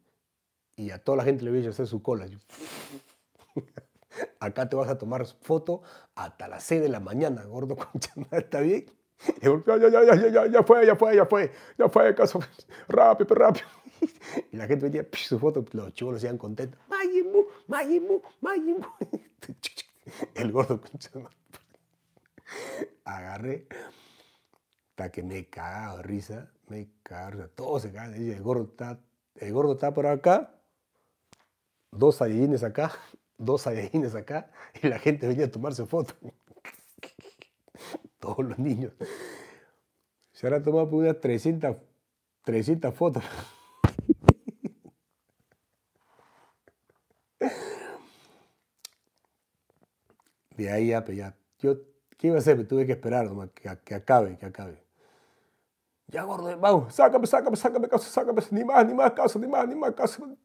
y a toda la gente le veía hacer su cola acá te vas a tomar foto hasta las 6 de la mañana, gordo *laughs* concha, ¿está bien? ya, ya, ya, ya, ya fue, ya fue, ya fue, ya fue, caso, *laughs* rápido, rápido. *laughs* Y la gente venía, su foto, los chivos se hacían contentos. Mayimu, Mayimu, Mayimu. El gordo concha Agarré hasta que me cagado de risa, me cagaba de risa, todos se cagan. El gordo está, el gordo está por acá, dos allí acá dos aguedines acá y la gente venía a tomarse fotos. Todos los niños. Se han tomado unas 300, 300 fotos. De ahí ya, pues ya. Yo, ¿qué iba a hacer? Me tuve que esperar nomás, que, acabe, que acabe. Ya, gordo, vamos, sácame, sácame, sácame, sácame, ni más, ni más, caso, ni más, ni más, caso.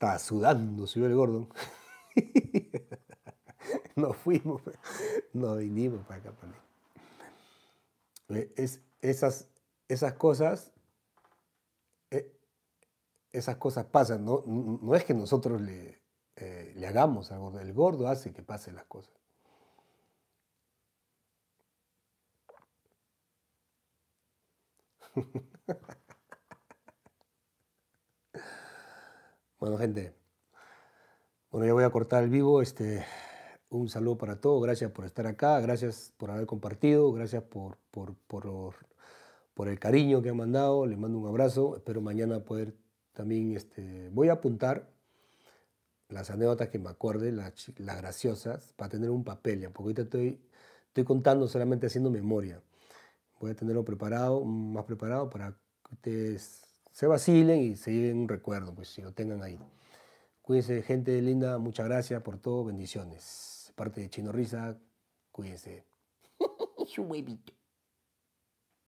Estaba sudando, subió el Gordon. *laughs* no fuimos, no vinimos para acá. Para eh, Es, esas, esas cosas eh, esas cosas pasan, no, es que nosotros le, eh, le hagamos al gordo, el gordo hace que pasen las cosas. *laughs* Bueno, gente, bueno, ya voy a cortar el vivo. Este, un saludo para todos. Gracias por estar acá. Gracias por haber compartido. Gracias por, por, el cariño que han mandado. Les mando un abrazo. Espero mañana poder también. Este, voy a apuntar las anécdotas que me acuerde, las, graciosas, para tener un papel. porque ahorita estoy, estoy contando solamente haciendo memoria. Voy a tenerlo preparado, más preparado para que ustedes se vacilen y se lleven un recuerdo, pues si lo tengan ahí. Cuídense, gente linda, muchas gracias por todo, bendiciones. Parte de Chino Risa, cuídense. *laughs* Su huevito.